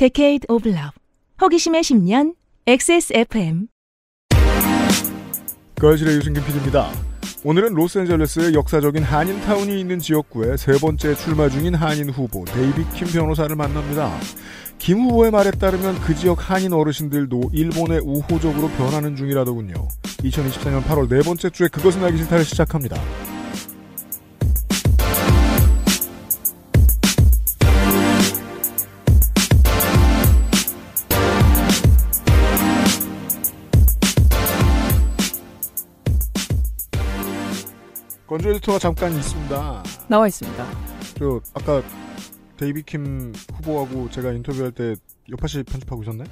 Decade of Love 호기심의 10년 XSFM 거실의 유승균 PD입니다. 오늘은 로스앤젤레스의 역사적인 한인타운이 있는 지역구에 세 번째 출마 중인 한인 후보 데이비 킴 변호사를 만납니다. 김 후보의 말에 따르면 그 지역 한인 어르신들도 일본의 우호적으로 변하는 중이라더군요. 2024년 8월 네 번째 주에 그것은 알기 싫다를 시작합니다. 건조 에 일터가 잠깐 있습니다. 나와 있습니다. 저 아까 데이비 킴 후보하고 제가 인터뷰할 때 여파씨 편집하고 있었나요?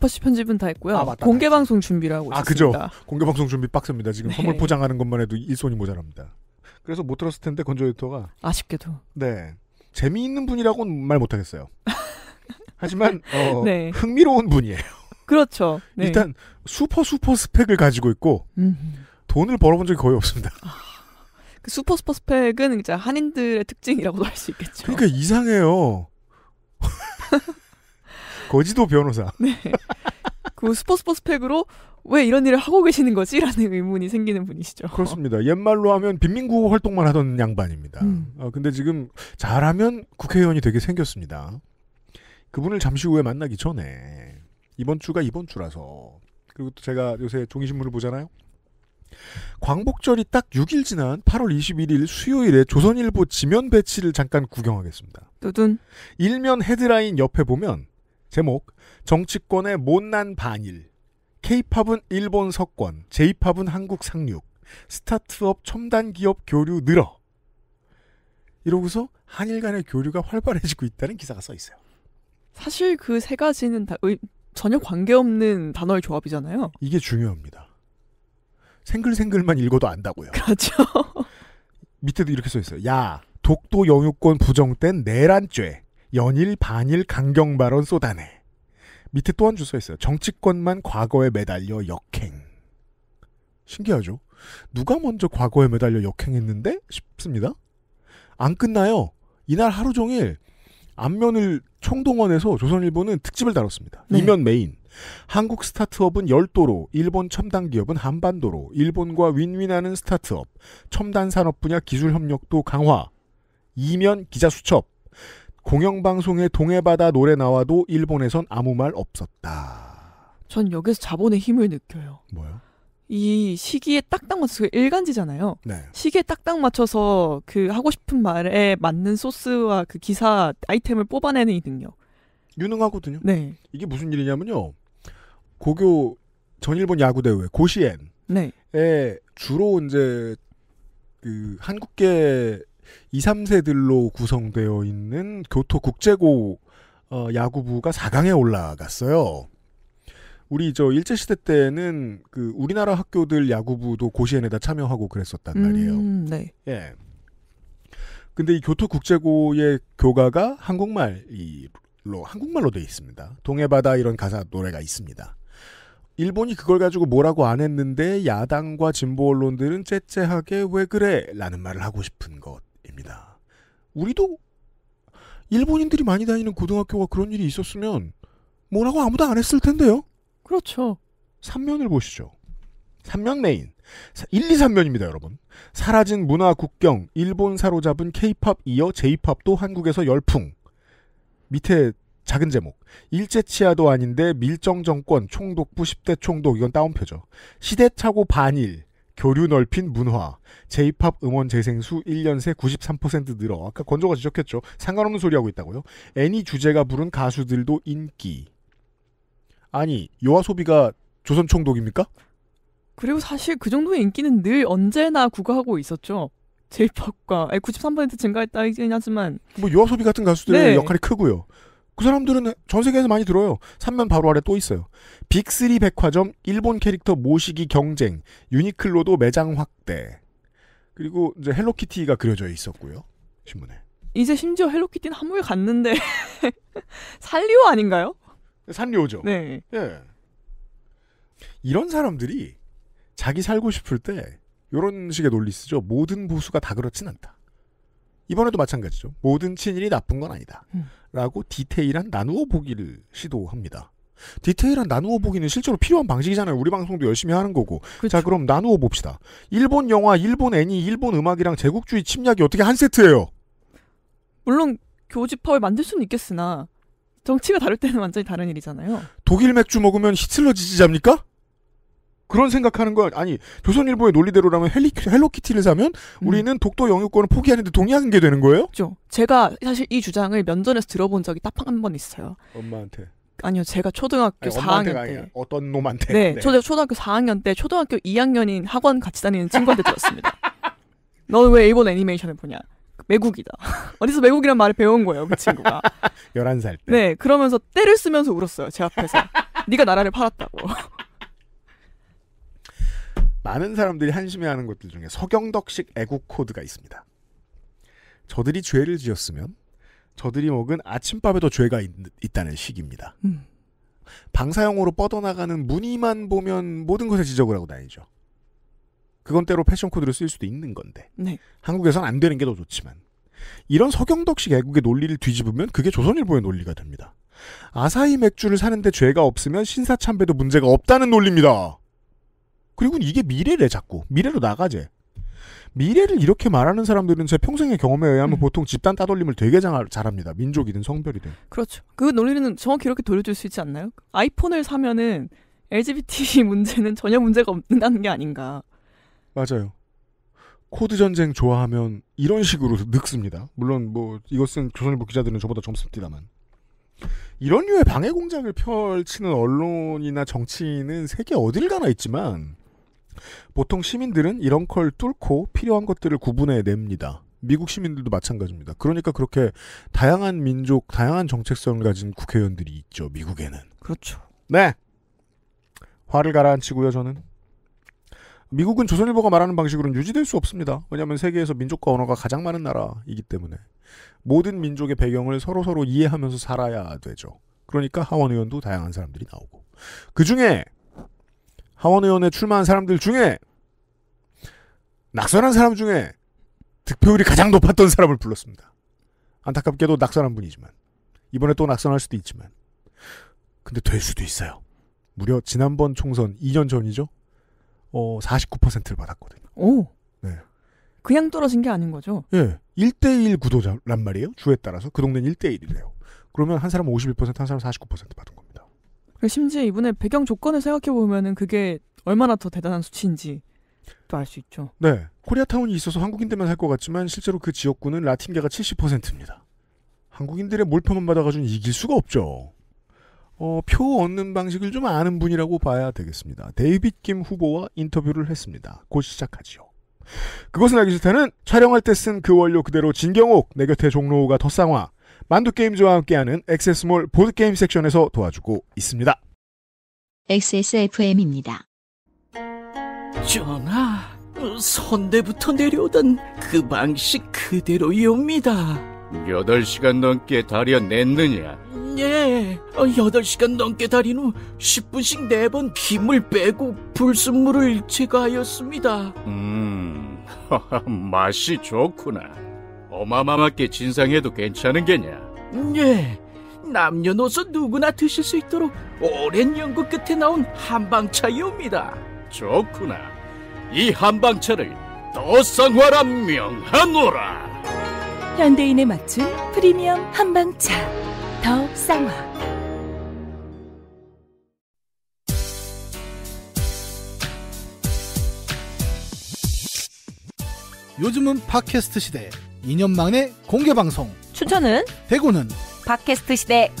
파씨 편집은 다 했고요. 아, 맞다, 공개 방송 준비를 하고 아, 있습니다. 아 그죠. 공개 방송 준비 빡습니다. 지금 네. 선물 포장하는 것만 해도 일손이 모자랍니다. 그래서 못 들었을 텐데 건조 에디터가 아쉽게도 네 재미있는 분이라고는 말 못하겠어요. 하지만 어, 네. 흥미로운 분이에요. 그렇죠. 네. 일단 슈퍼 슈퍼 스펙을 가지고 있고 음. 돈을 벌어본 적이 거의 없습니다. 아. 그 슈퍼 스퍼 스펙은 이제 한인들의 특징이라고도 할 수 있겠죠. 그러니까 이상해요. 거지도 변호사. 네. 그 슈퍼 슈퍼 스펙으로 왜 이런 일을 하고 계시는 거지? 라는 의문이 생기는 분이시죠. 그렇습니다. 옛말로 하면 빈민구 활동만 하던 양반입니다. 음. 어, 근데 지금 잘하면 국회의원이 되게 생겼습니다. 그분을 잠시 후에 만나기 전에 이번 주가 이번 주라서 그리고 또 제가 요새 종이신문을 보잖아요. 광복절이 딱 6일 지난 8월 21일 수요일에 조선일보 지면 배치를 잠깐 구경하겠습니다. 두둔. 일면 헤드라인 옆에 보면 제목 정치권의 못난 반일 K-팝은 일본 석권 J-팝은 한국 상륙 스타트업 첨단 기업 교류 늘어 이러고서 한일 간의 교류가 활발해지고 있다는 기사가 써 있어요. 사실 그 세 가지는 다 전혀 관계없는 단어의 조합이잖아요. 이게 중요합니다. 생글생글만 읽어도 안다고요. 그렇죠. 밑에도 이렇게 써 있어요. 야, 독도 영유권 부정 된 내란죄. 연일 반일 강경 발언 쏟아내. 밑에 또 한 주소 있어요. 정치권만 과거에 매달려 역행. 신기하죠? 누가 먼저 과거에 매달려 역행했는데? 싶습니다. 안 끝나요. 이날 하루 종일 안면을 총동원해서 조선일보는 특집을 다뤘습니다. 네. 이면 메인. 한국 스타트업은 열도로, 일본 첨단 기업은 한반도로, 일본과 윈윈하는 스타트업, 첨단 산업 분야 기술 협력도 강화, 이면 기자 수첩, 공영방송에 동해바다 노래 나와도 일본에선 아무 말 없었다. 전 여기서 자본의 힘을 느껴요. 뭐요? 이 시기에 딱딱 맞춰서 일간지잖아요. 네. 시기에 딱딱 맞춰서 그 하고 싶은 말에 맞는 소스와 그 기사 아이템을 뽑아내는 이 능력. 유능하거든요. 네. 이게 무슨 일이냐면요. 고교 전일본 야구대회 고시엔. 네. 에 주로 이제 그 한국계 2, 3세들로 구성되어 있는 교토 국제고 어, 야구부가 4강에 올라갔어요. 우리 저 일제 시대 때는 그 우리나라 학교들 야구부도 고시엔에다 참여하고 그랬었단 말이에요. 음, 네. 예. 근데 이 교토 국제고의 교가가 한국말로 한국말로 돼 있습니다. 동해바다 이런 가사 노래가 있습니다. 일본이 그걸 가지고 뭐라고 안 했는데 야당과 진보 언론들은 째째하게 왜 그래? 라는 말을 하고 싶은 것입니다. 우리도 일본인들이 많이 다니는 고등학교가 그런 일이 있었으면 뭐라고 아무도 안 했을 텐데요. 그렇죠. 3면을 보시죠. 3면 메인. 1, 2, 3면입니다, 여러분. 사라진 문화 국경, 일본 사로잡은 케이팝 이어 제이팝도 한국에서 열풍. 밑에 작은 제목. 일제치하도 아닌데 밀정정권 총독부 10대 총독 이건 따옴표죠. 시대착오 반일. 교류 넓힌 문화, 제이팝 음원 재생 수 1년 새 93% 늘어. 아까 건조가 지적했죠. 상관없는 소리 하고 있다고요. 애니 주제가 부른 가수들도 인기. 아니, 요아소비가 조선 총독입니까? 그리고 사실 그 정도의 인기는 늘 언제나 구가하고 있었죠. 제이팝과93% 증가했다 이긴 하지만 뭐 요아소비 같은 가수들의 네. 역할이 크고요. 그 사람들은 전 세계에서 많이 들어요. 3면 바로 아래 또 있어요. 빅3 백화점, 일본 캐릭터 모시기 경쟁, 유니클로도 매장 확대. 그리고 이제 헬로키티가 그려져 있었고요. 신문에. 이제 심지어 헬로키티는 한물 갔는데 산리오 아닌가요? 산리오죠. 네. 예. 이런 사람들이 자기 살고 싶을 때 이런 식의 논리 쓰죠. 모든 보수가 다 그렇진 않다. 이번에도 마찬가지죠. 모든 친일이 나쁜 건 아니다. 음. 라고 디테일한 나누어 보기를 시도합니다. 디테일한 나누어 보기는 실제로 필요한 방식이잖아요. 우리 방송도 열심히 하는 거고. 그쵸. 그렇죠. 자, 그럼 나누어 봅시다. 일본 영화, 일본 애니, 일본 음악이랑 제국주의 침략이 어떻게 한 세트예요? 물론 교집합을 만들 수는 있겠으나 정치가 다를 때는 완전히 다른 일이잖아요. 독일 맥주 먹으면 히틀러 지지자입니까? 그런 생각하는 건 아니 조선일보의 논리대로라면 헬리, 헬로키티를 사면 음. 우리는 독도 영유권을 포기하는데 동의하는 게 되는 거예요? 그렇죠. 제가 사실 이 주장을 면전에서 들어본 적이 딱 한 번 있어요. 엄마한테. 아니요, 제가 초등학교 아니, 4학년 때 어떤 놈한테? 네, 네. 초등학교 4학년 때 초등학교 2학년인 학원 같이 다니는 친구한테 들었습니다. 너왜 일본 애니메이션을 보냐? 외국이다. 어디서 외국이란 말을 배운 거예요, 그 친구가. 11살 때. 네, 그러면서 때를 쓰면서 울었어요, 제 앞에서. 네가 나라를 팔았다고. 많은 사람들이 한심해하는 것들 중에 서경덕식 애국 코드가 있습니다. 저들이 죄를 지었으면 저들이 먹은 아침밥에도 죄가 있, 다는 식입니다. 음. 방사형으로 뻗어나가는 무늬만 보면 모든 것에 지적을 하고 다니죠. 그건 때로 패션 코드를쓸 수도 있는 건데 네. 한국에선 안 되는 게 더 좋지만 이런 서경덕식 애국의 논리를 뒤집으면 그게 조선일보의 논리가 됩니다. 아사히 맥주를 사는데 죄가 없으면 신사참배도 문제가 없다는 논리입니다. 그리고 이게 미래래 자꾸 미래로 나가재. 미래를 이렇게 말하는 사람들은 제 평생의 경험에 의하면 음. 보통 집단 따돌림을 되게 잘, 합니다 민족이든 성별이든. 그렇죠. 그 논리는 정확히 이렇게 돌려줄 수 있지 않나요? 아이폰을 사면은 LGBT 문제는 전혀 문제가 없다는 는게 아닌가. 맞아요. 코드 전쟁 좋아하면 이런 식으로 늙습니다. 물론 뭐 이것은 조선일보 기자들은 저보다 젊습니다만. 이런 류의 방해 공작을 펼치는 언론이나 정치인은 세계 어딜 가나 있지만 보통 시민들은 이런 걸 뚫고 필요한 것들을 구분해 냅니다. 미국 시민들도 마찬가지입니다. 그러니까 그렇게 다양한 민족, 다양한 정책성을 가진 국회의원들이 있죠. 미국에는. 그렇죠. 네. 화를 가라앉히고요. 저는. 미국은 조선일보가 말하는 방식으로는 유지될 수 없습니다. 왜냐하면 세계에서 민족과 언어가 가장 많은 나라이기 때문에 모든 민족의 배경을 서로 서로 이해하면서 살아야 되죠. 그러니까 하원 의원도 다양한 사람들이 나오고 그 중에 하원의원에 출마한 사람들 중에 낙선한 사람 중에 득표율이 가장 높았던 사람을 불렀습니다. 안타깝게도 낙선한 분이지만 이번에 또 낙선할 수도 있지만 근데 될 수도 있어요. 무려 지난번 총선 2년 전이죠. 어 49%를 받았거든요. 오. 네. 그냥 떨어진 게 아닌 거죠. 예. 1대1 구도란 말이에요. 주에 따라서 그 동네는 1대1이래요. 그러면 한 사람 51%, 한 사람 49% 받은 거. 그러니까 심지어 이분의 배경 조건을 생각해 보면은 그게 얼마나 더 대단한 수치인지 또알수 있죠. 네, 코리아타운이 있어서 한국인들만 살것 같지만 실제로 그 지역구는 라틴계가 70%입니다. 한국인들의 몰표만 받아가지고 이길 수가 없죠. 어, 표 얻는 방식을 좀 아는 분이라고 봐야 되겠습니다. 데이빗 김 후보와 인터뷰를 했습니다. 곧 시작하지요. 그것은 알기 싫다는 촬영할 때 쓴 그 원료 그대로 진경옥, 내 곁에 종로호가 더 쌍화, 만두게임즈와 함께하는 액세스몰 보드게임 섹션에서 도와주고 있습니다. XSFM입니다. 전하, 선대부터 내려오던 그 방식 그대로이옵니다. 8시간 넘게 다려냈느냐? 예, 네, 8시간 넘게 다린 후 10분씩 4번 김을 빼고 불순물을 제거하였습니다. 음, 맛이 좋구나. 어마마맣게 진상해도 괜찮은 게냐? 네, 남녀노소 누구나 드실 수 있도록 오랜 연구 끝에 나온 한방차이옵니다. 좋구나. 이 한방차를 더 쌍화라 명하노라. 현대인에 맞춘 프리미엄 한방차 더 쌍화. 요즘은 팟캐스트 시대. 2년 만에 공개 방송. 춘천은 대구는 팟캐스트 시대.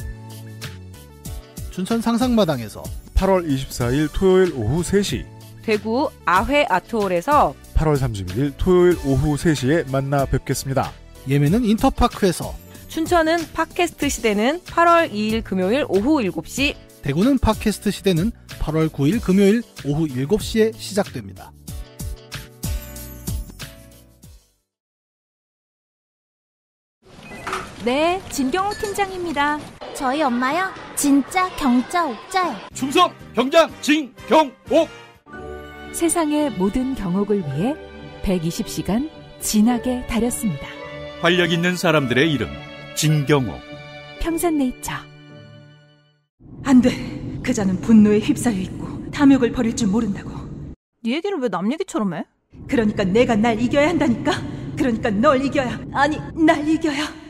춘천 상상마당에서 8월 24일 토요일 오후 3시 대구 아회 아트홀에서 8월 31일 토요일 오후 3시에 만나 뵙겠습니다. 예매는 인터파크에서 춘천은 팟캐스트 시대는 8월 2일 금요일 오후 7시 대구는 팟캐스트 시대는 8월 9일 금요일 오후 7시에 시작됩니다. 네, 진경옥 팀장입니다. 저희 엄마요? 진짜 경자 옥자요. 충성 경장 진경옥. 세상의 모든 경옥을 위해 120시간 진하게 다렸습니다. 활력 있는 사람들의 이름 진경옥. 평산네이처. 안 돼. 그 자는 분노에 휩싸여 있고 탐욕을 버릴 줄 모른다고. 네 얘기를 왜남 얘기처럼 해? 그러니까 내가 날 이겨야 한다니까. 그러니까 널 이겨야. 아니, 날 이겨야.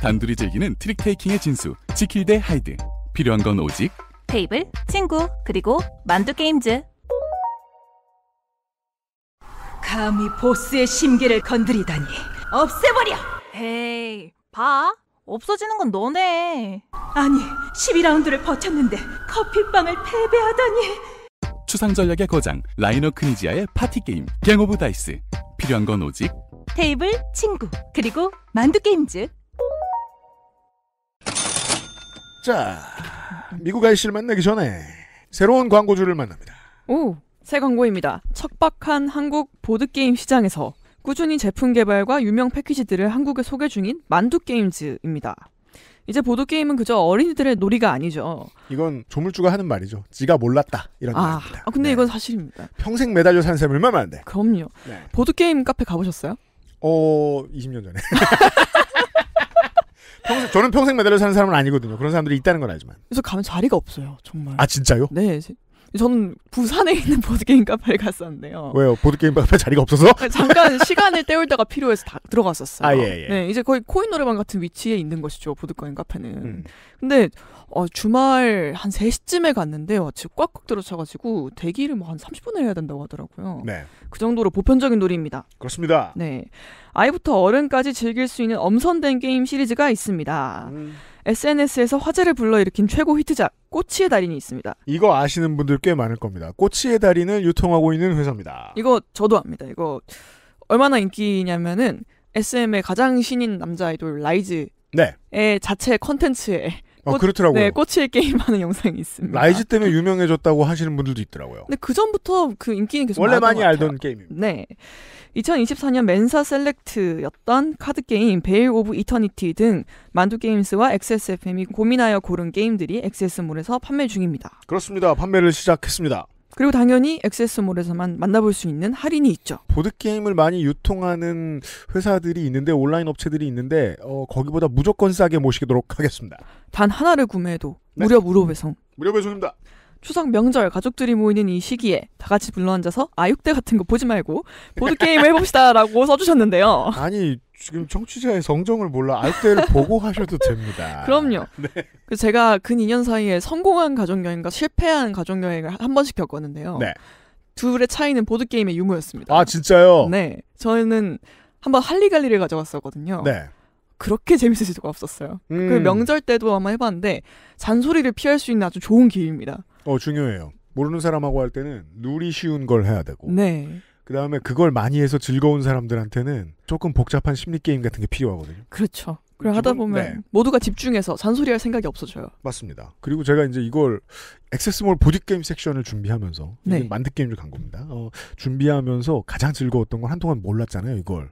단둘이 즐기는 트릭테이킹의 진수 지킬 대 하이드 필요한 건 오직 테이블, 친구, 그리고 만두 게임즈 감히 보스의 심기를 건드리다니 없애버려! 에이, 봐. 없어지는 건 너네. 아니, 12라운드를 버텼는데 커피빵을 패배하다니. 추상 전략의 거장 라이너 크니지아의 파티 게임 갱 오브 다이스. 필요한 건 오직 테이블, 친구, 그리고 만두 게임즈. 자, 미국 아이씨를 만나기 전에 새로운 광고주를 만납니다. 오, 새 광고입니다. 척박한 한국 보드게임 시장에서 꾸준히 제품 개발과 유명 패키지들을 한국에 소개 중인 만두게임즈입니다. 이제 보드게임은 그저 어린이들의 놀이가 아니죠. 이건 조물주가 하는 말이죠. 지가 몰랐다. 이런 아, 말입니다. 아, 근데 네. 이건 사실입니다. 평생 매달려 산 셈을 만면 안 돼. 그럼요. 네. 보드게임 카페 가보셨어요? 어, 20년 전에. 평생, 저는 평생 메달을 사는 사람은 아니거든요. 그런 사람들이 있다는 걸 알지만. 그래서 가면 자리가 없어요, 정말. 아 진짜요? 네, 저는 부산에 있는 보드게임 카페를 갔었는데요. 왜요? 보드게임 카페 자리가 없어서? 네, 잠깐 시간을 때울 때가 필요해서 다 들어갔었어요. 아, 예, 예. 네, 이제 거의 코인 노래방 같은 위치에 있는 것이죠, 보드게임 카페는. 음. 근데 어, 주말 한 3시쯤에 갔는데 마치 꽉꽉 들어차가지고 대기를 뭐 한 30분을 해야 된다고 하더라고요. 네. 그 정도로 보편적인 놀이입니다. 그렇습니다. 네. 아이부터 어른까지 즐길 수 있는 엄선된 게임 시리즈가 있습니다. 음. SNS에서 화제를 불러일으킨 최고 히트작 꼬치의 달인이 있습니다. 이거 아시는 분들 꽤 많을 겁니다. 꼬치의 달인을 유통하고 있는 회사입니다. 이거 저도 압니다. 이거 얼마나 인기냐면은 SM의 가장 신인 남자 아이돌 라이즈의 네. 자체 컨텐츠에 꽃, 어, 그렇더라고요. 네, 꼬치의 게임하는 영상이 있습니다. 라이즈 때문에 유명해졌다고 하시는 분들도 있더라고요. 근데 그 전부터 그 인기는 계속 원래 많이 알던 게임입니다. 네. 2024년 멘사 셀렉트였던 카드게임 베일 오브 이터니티 등 만두게임스와 XSFM이 고민하여 고른 게임들이 XS몰에서 판매 중입니다. 그렇습니다. 판매를 시작했습니다. 그리고 당연히 XS몰에서만 만나볼 수 있는 할인이 있죠. 보드게임을 많이 유통하는 회사들이 있는데 온라인 업체들이 있는데 어, 거기보다 무조건 싸게 모시도록 하겠습니다. 단 하나를 구매해도 네. 무료 무료 배송. 무료 배송입니다. 추석 명절 가족들이 모이는 이 시기에 다 같이 불러 앉아서 아육대 같은 거 보지 말고 보드 게임을 해봅시다라고 써주셨는데요. 아니 지금 청취자의 성정을 몰라 아육대를 보고 하셔도 됩니다. 그럼요. 네. 그 제가 근 2년 사이에 성공한 가족 여행과 실패한 가족 여행을 한 번씩 겪었는데요. 네. 둘의 차이는 보드 게임의 유무였습니다. 아 진짜요? 네. 저는 한번 할리갈리를 가져갔었거든요. 네. 그렇게 재밌을 수가 없었어요. 그 음. 그 명절 때도 한번 해봤는데 잔소리를 피할 수 있는 아주 좋은 기회입니다. 어 중요해요. 모르는 사람하고 할 때는 누리 쉬운 걸 해야 되고. 네. 그 다음에 그걸 많이 해서 즐거운 사람들한테는 조금 복잡한 심리 게임 같은 게 필요하거든요. 그렇죠. 그래 하다 보면 네. 모두가 집중해서 잔소리할 생각이 없어져요. 맞습니다. 그리고 제가 이제 이걸 액세스몰 보드 게임 섹션을 준비하면서 네. 만드 게임을 간 겁니다. 어, 준비하면서 가장 즐거웠던 건 한동안 몰랐잖아요. 이걸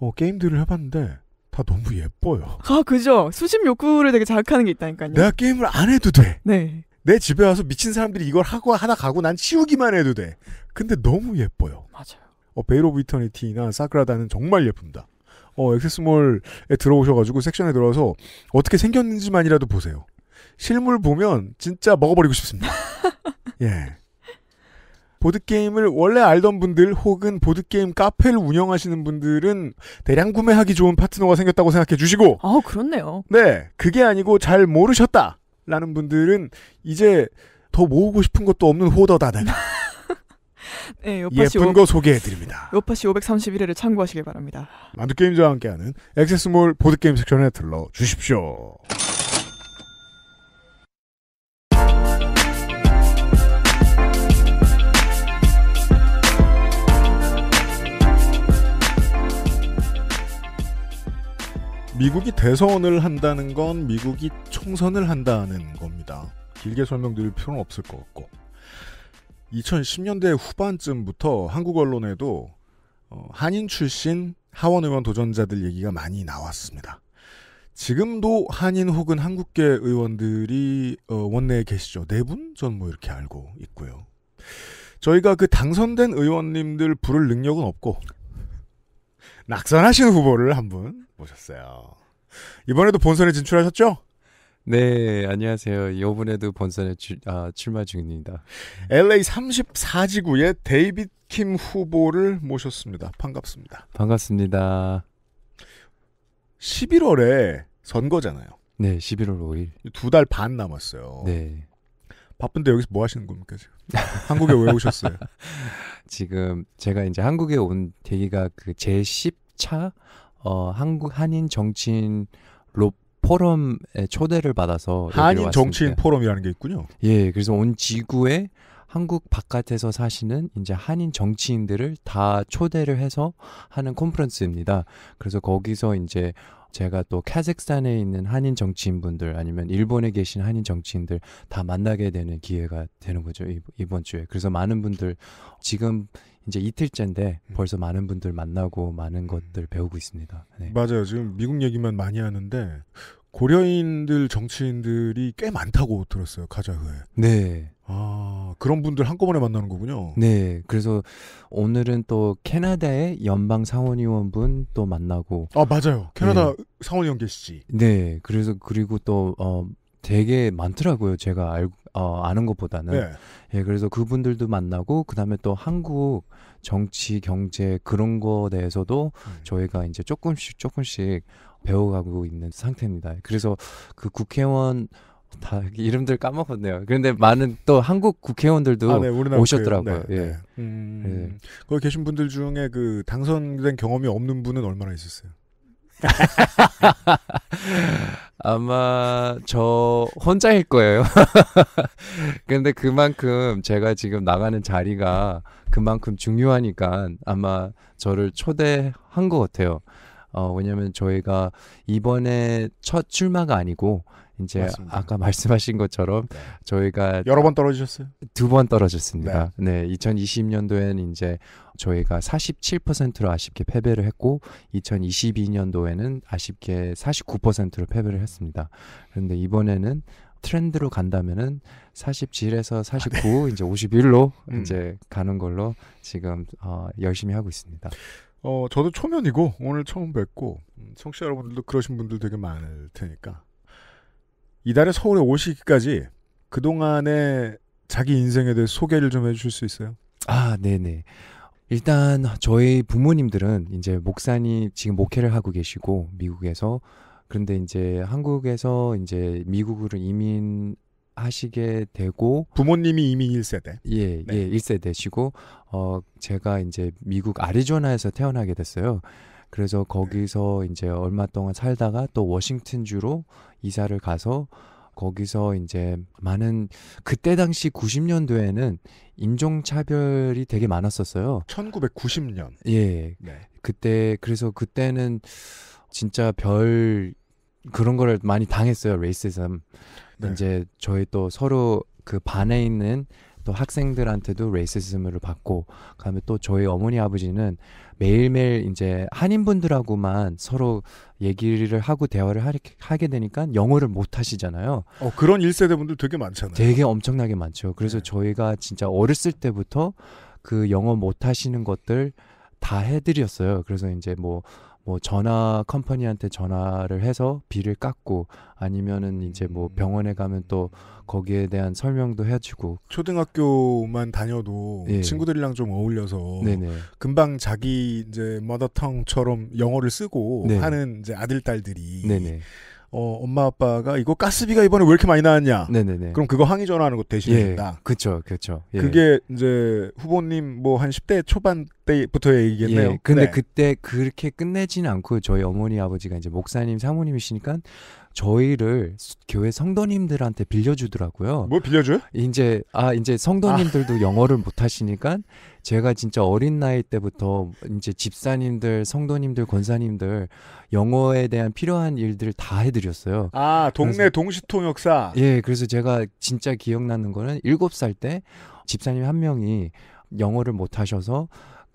어, 게임들을 해봤는데 다 너무 예뻐요. 아 그죠. 수집 욕구를 되게 자극하는 게 있다니까요. 내가 게임을 안 해도 돼. 네. 내 집에 와서 미친 사람들이 이걸 하고 하다 가고 난 치우기만 해도 돼. 근데 너무 예뻐요. 맞아요. 어, 베이로브 이터니티나 사크라다는 정말 예쁩니다. 어, 액세스몰에 들어오셔가지고 섹션에 들어와서 어떻게 생겼는지만이라도 보세요. 실물 보면 진짜 먹어버리고 싶습니다. 예. 보드게임을 원래 알던 분들 혹은 보드게임 카페를 운영하시는 분들은 대량 구매하기 좋은 파트너가 생겼다고 생각해 주시고. 아, 그렇네요. 네. 그게 아니고 잘 모르셨다. 라는 분들은 이제 더 모으고 싶은 것도 없는 호더다 내가. 네, 예쁜 5... 거 소개해드립니다. 요파시 531회를 참고하시길 바랍니다. 만두게임즈와 함께하는 액세스몰 보드게임 섹션에 들러 주십시오. 미국이 대선을 한다는 건 미국이 총선을 한다는 겁니다. 길게 설명드릴 필요는 없을 것 같고. 2010년대 후반쯤부터 한국 언론에도 어, 한인 출신 하원 의원 도전자들 얘기가 많이 나왔습니다. 지금도 한인 혹은 한국계 의원들이 어, 원내에 계시죠. 네 분? 전뭐 이렇게 알고 있고요. 저희가 그 당선된 의원님들 부를 능력은 없고 낙선하신 후보를 한 분 모셨어요. 이번에도 본선에 진출하셨죠? 네, 안녕하세요. 이번에도 본선에 출, 아, 출마 중입니다. LA 34지구의 데이빗 킴 후보를 모셨습니다. 반갑습니다. 반갑습니다. 11월에 선거잖아요. 네, 11월 5일. 두 달 반 남았어요. 네. 바쁜데 여기서 뭐 하시는 겁니까 지금? 한국에 왜 오셨어요? 지금 제가 이제 한국에 온 계기가 그 제10 차 어, 한국 한인 정치인 로 포럼에 초대를 받아서 한인 정치인 포럼이라는 게 있군요. 예, 그래서 온 지구에 한국 바깥에서 사시는 이제 한인 정치인들을 다 초대를 해서 하는 컨퍼런스입니다. 그래서 거기서 이제 제가 또 카자흐스탄에 있는 한인 정치인분들 아니면 일본에 계신 한인 정치인들 다 만나게 되는 기회가 되는 거죠 이번 주에 그래서 많은 분들 지금 이제 이틀째인데 음. 벌써 많은 분들 만나고 많은 음. 것들 배우고 있습니다. 네. 맞아요. 지금 미국 얘기만 많이 하는데 고려인들 정치인들이 꽤 많다고 들었어요 카자흐에. 네. 아 그런 분들 한꺼번에 만나는 거군요. 네. 그래서 오늘은 또 캐나다의 연방 상원의원분 또 만나고. 아 맞아요. 캐나다 네. 상원의원 계시지. 네. 그래서 그리고 또 어, 되게 많더라고요. 제가 알, 어, 아는 것보다는. 네. 예, 그래서 그분들도 만나고, 그 다음에 또 한국 정치, 경제, 그런 거에 대해서도 음. 저희가 이제 조금씩 조금씩 배워가고 있는 상태입니다. 그래서 그 국회의원 다 이름들 까먹었네요. 그런데 많은 또 한국 국회의원들도 아, 네, 오셨더라고요. 네, 예. 네. 음... 예. 거기 계신 분들 중에 그 당선된 경험이 없는 분은 얼마나 있었어요? 아마 저 혼자일 거예요. 근데 그만큼 제가 지금 나가는 자리가 그만큼 중요하니까 아마 저를 초대한 것 같아요. 어, 왜냐면 저희가 이번에 첫 출마가 아니고 이제 맞습니다. 아까 말씀하신 것처럼 네. 저희가 여러 번 떨어지셨어요? 두 번 떨어졌습니다. 네. 네, 2020년도에는 이제 저희가 47%로 아쉽게 패배를 했고 2022년도에는 아쉽게 49%로 패배를 했습니다. 그런데 이번에는 트렌드로 간다면은 47에서 49 아, 네. 이제 51로 음. 이제 가는 걸로 지금 어, 열심히 하고 있습니다. 어, 저도 초면이고 오늘 처음 뵙고 음, 청취자 여러분들도 그러신 분들 되게 많을 테니까 이달에 서울에 오시기까지 그동안의 자기 인생에 대해 소개를 좀 해주실 수 있어요? 아, 네네. 일단 저희 부모님들은 이제 목사님 지금 목회를 하고 계시고 미국에서 그런데 이제 한국에서 이제 미국으로 이민 하시게 되고 부모님이 이미 1세대. 예, 예, 네. 예, 1세대시고 어 제가 이제 미국 아리조나에서 태어나게 됐어요. 그래서 네. 거기서 네. 이제 얼마 동안 살다가 또 워싱턴주로 이사를 가서 거기서 이제 많은 그때 당시 90년도에는 인종 차별이 되게 많았었어요. 1990년. 예. 네. 그때 그래서 그때는 진짜 별 그런 거를 많이 당했어요. 레이시즘. 네. 이제 저희 또 서로 그 반에 있는 또 학생들한테도 레이시즘을 받고 그다음에 또 저희 어머니 아버지는 매일매일 이제 한인분들하고만 서로 얘기를 하고 대화를 하게 되니까 영어를 못 하시잖아요. 어, 그런 1세대 분들 되게 많잖아요. 되게 엄청나게 많죠. 그래서 네. 저희가 진짜 어렸을 때부터 그 영어 못 하시는 것들 다 해드렸어요. 그래서 이제 뭐뭐 전화 컴퍼니한테 전화를 해서 비를 깎고 아니면은 이제 뭐 음. 병원에 가면 또 거기에 대한 설명도 해주고 초등학교만 다녀도 예. 친구들이랑 좀 어울려서 네네. 금방 자기 이제 머더텅처럼 영어를 쓰고 네네. 하는 이제 아들 딸들이 네네. 어, 엄마 아빠가 이거 가스비가 이번에 왜 이렇게 많이 나왔냐. 네네네. 그럼 그거 항의 전화하는 것 대신에 다 예, 그렇죠, 그렇죠. 예. 그게 이제 후보님 뭐 한 10대 초반 때부터 얘기겠네요. 예, 근데 네. 그때 그렇게 끝내지는 않고 저희 어머니 아버지가 이제 목사님 사모님이시니까 저희를 교회 성도님들한테 빌려주더라고요. 뭐 빌려줘요? 이제 아 이제 성도님들도 아. 영어를 못하시니까 제가 진짜 어린 나이 때부터 이제 집사님들, 성도님들, 권사님들 영어에 대한 필요한 일들을 다 해드렸어요. 아 동네 그래서, 동시통역사. 예, 그래서 제가 진짜 기억나는 거는 일곱 살 때 집사님 한 명이 영어를 못하셔서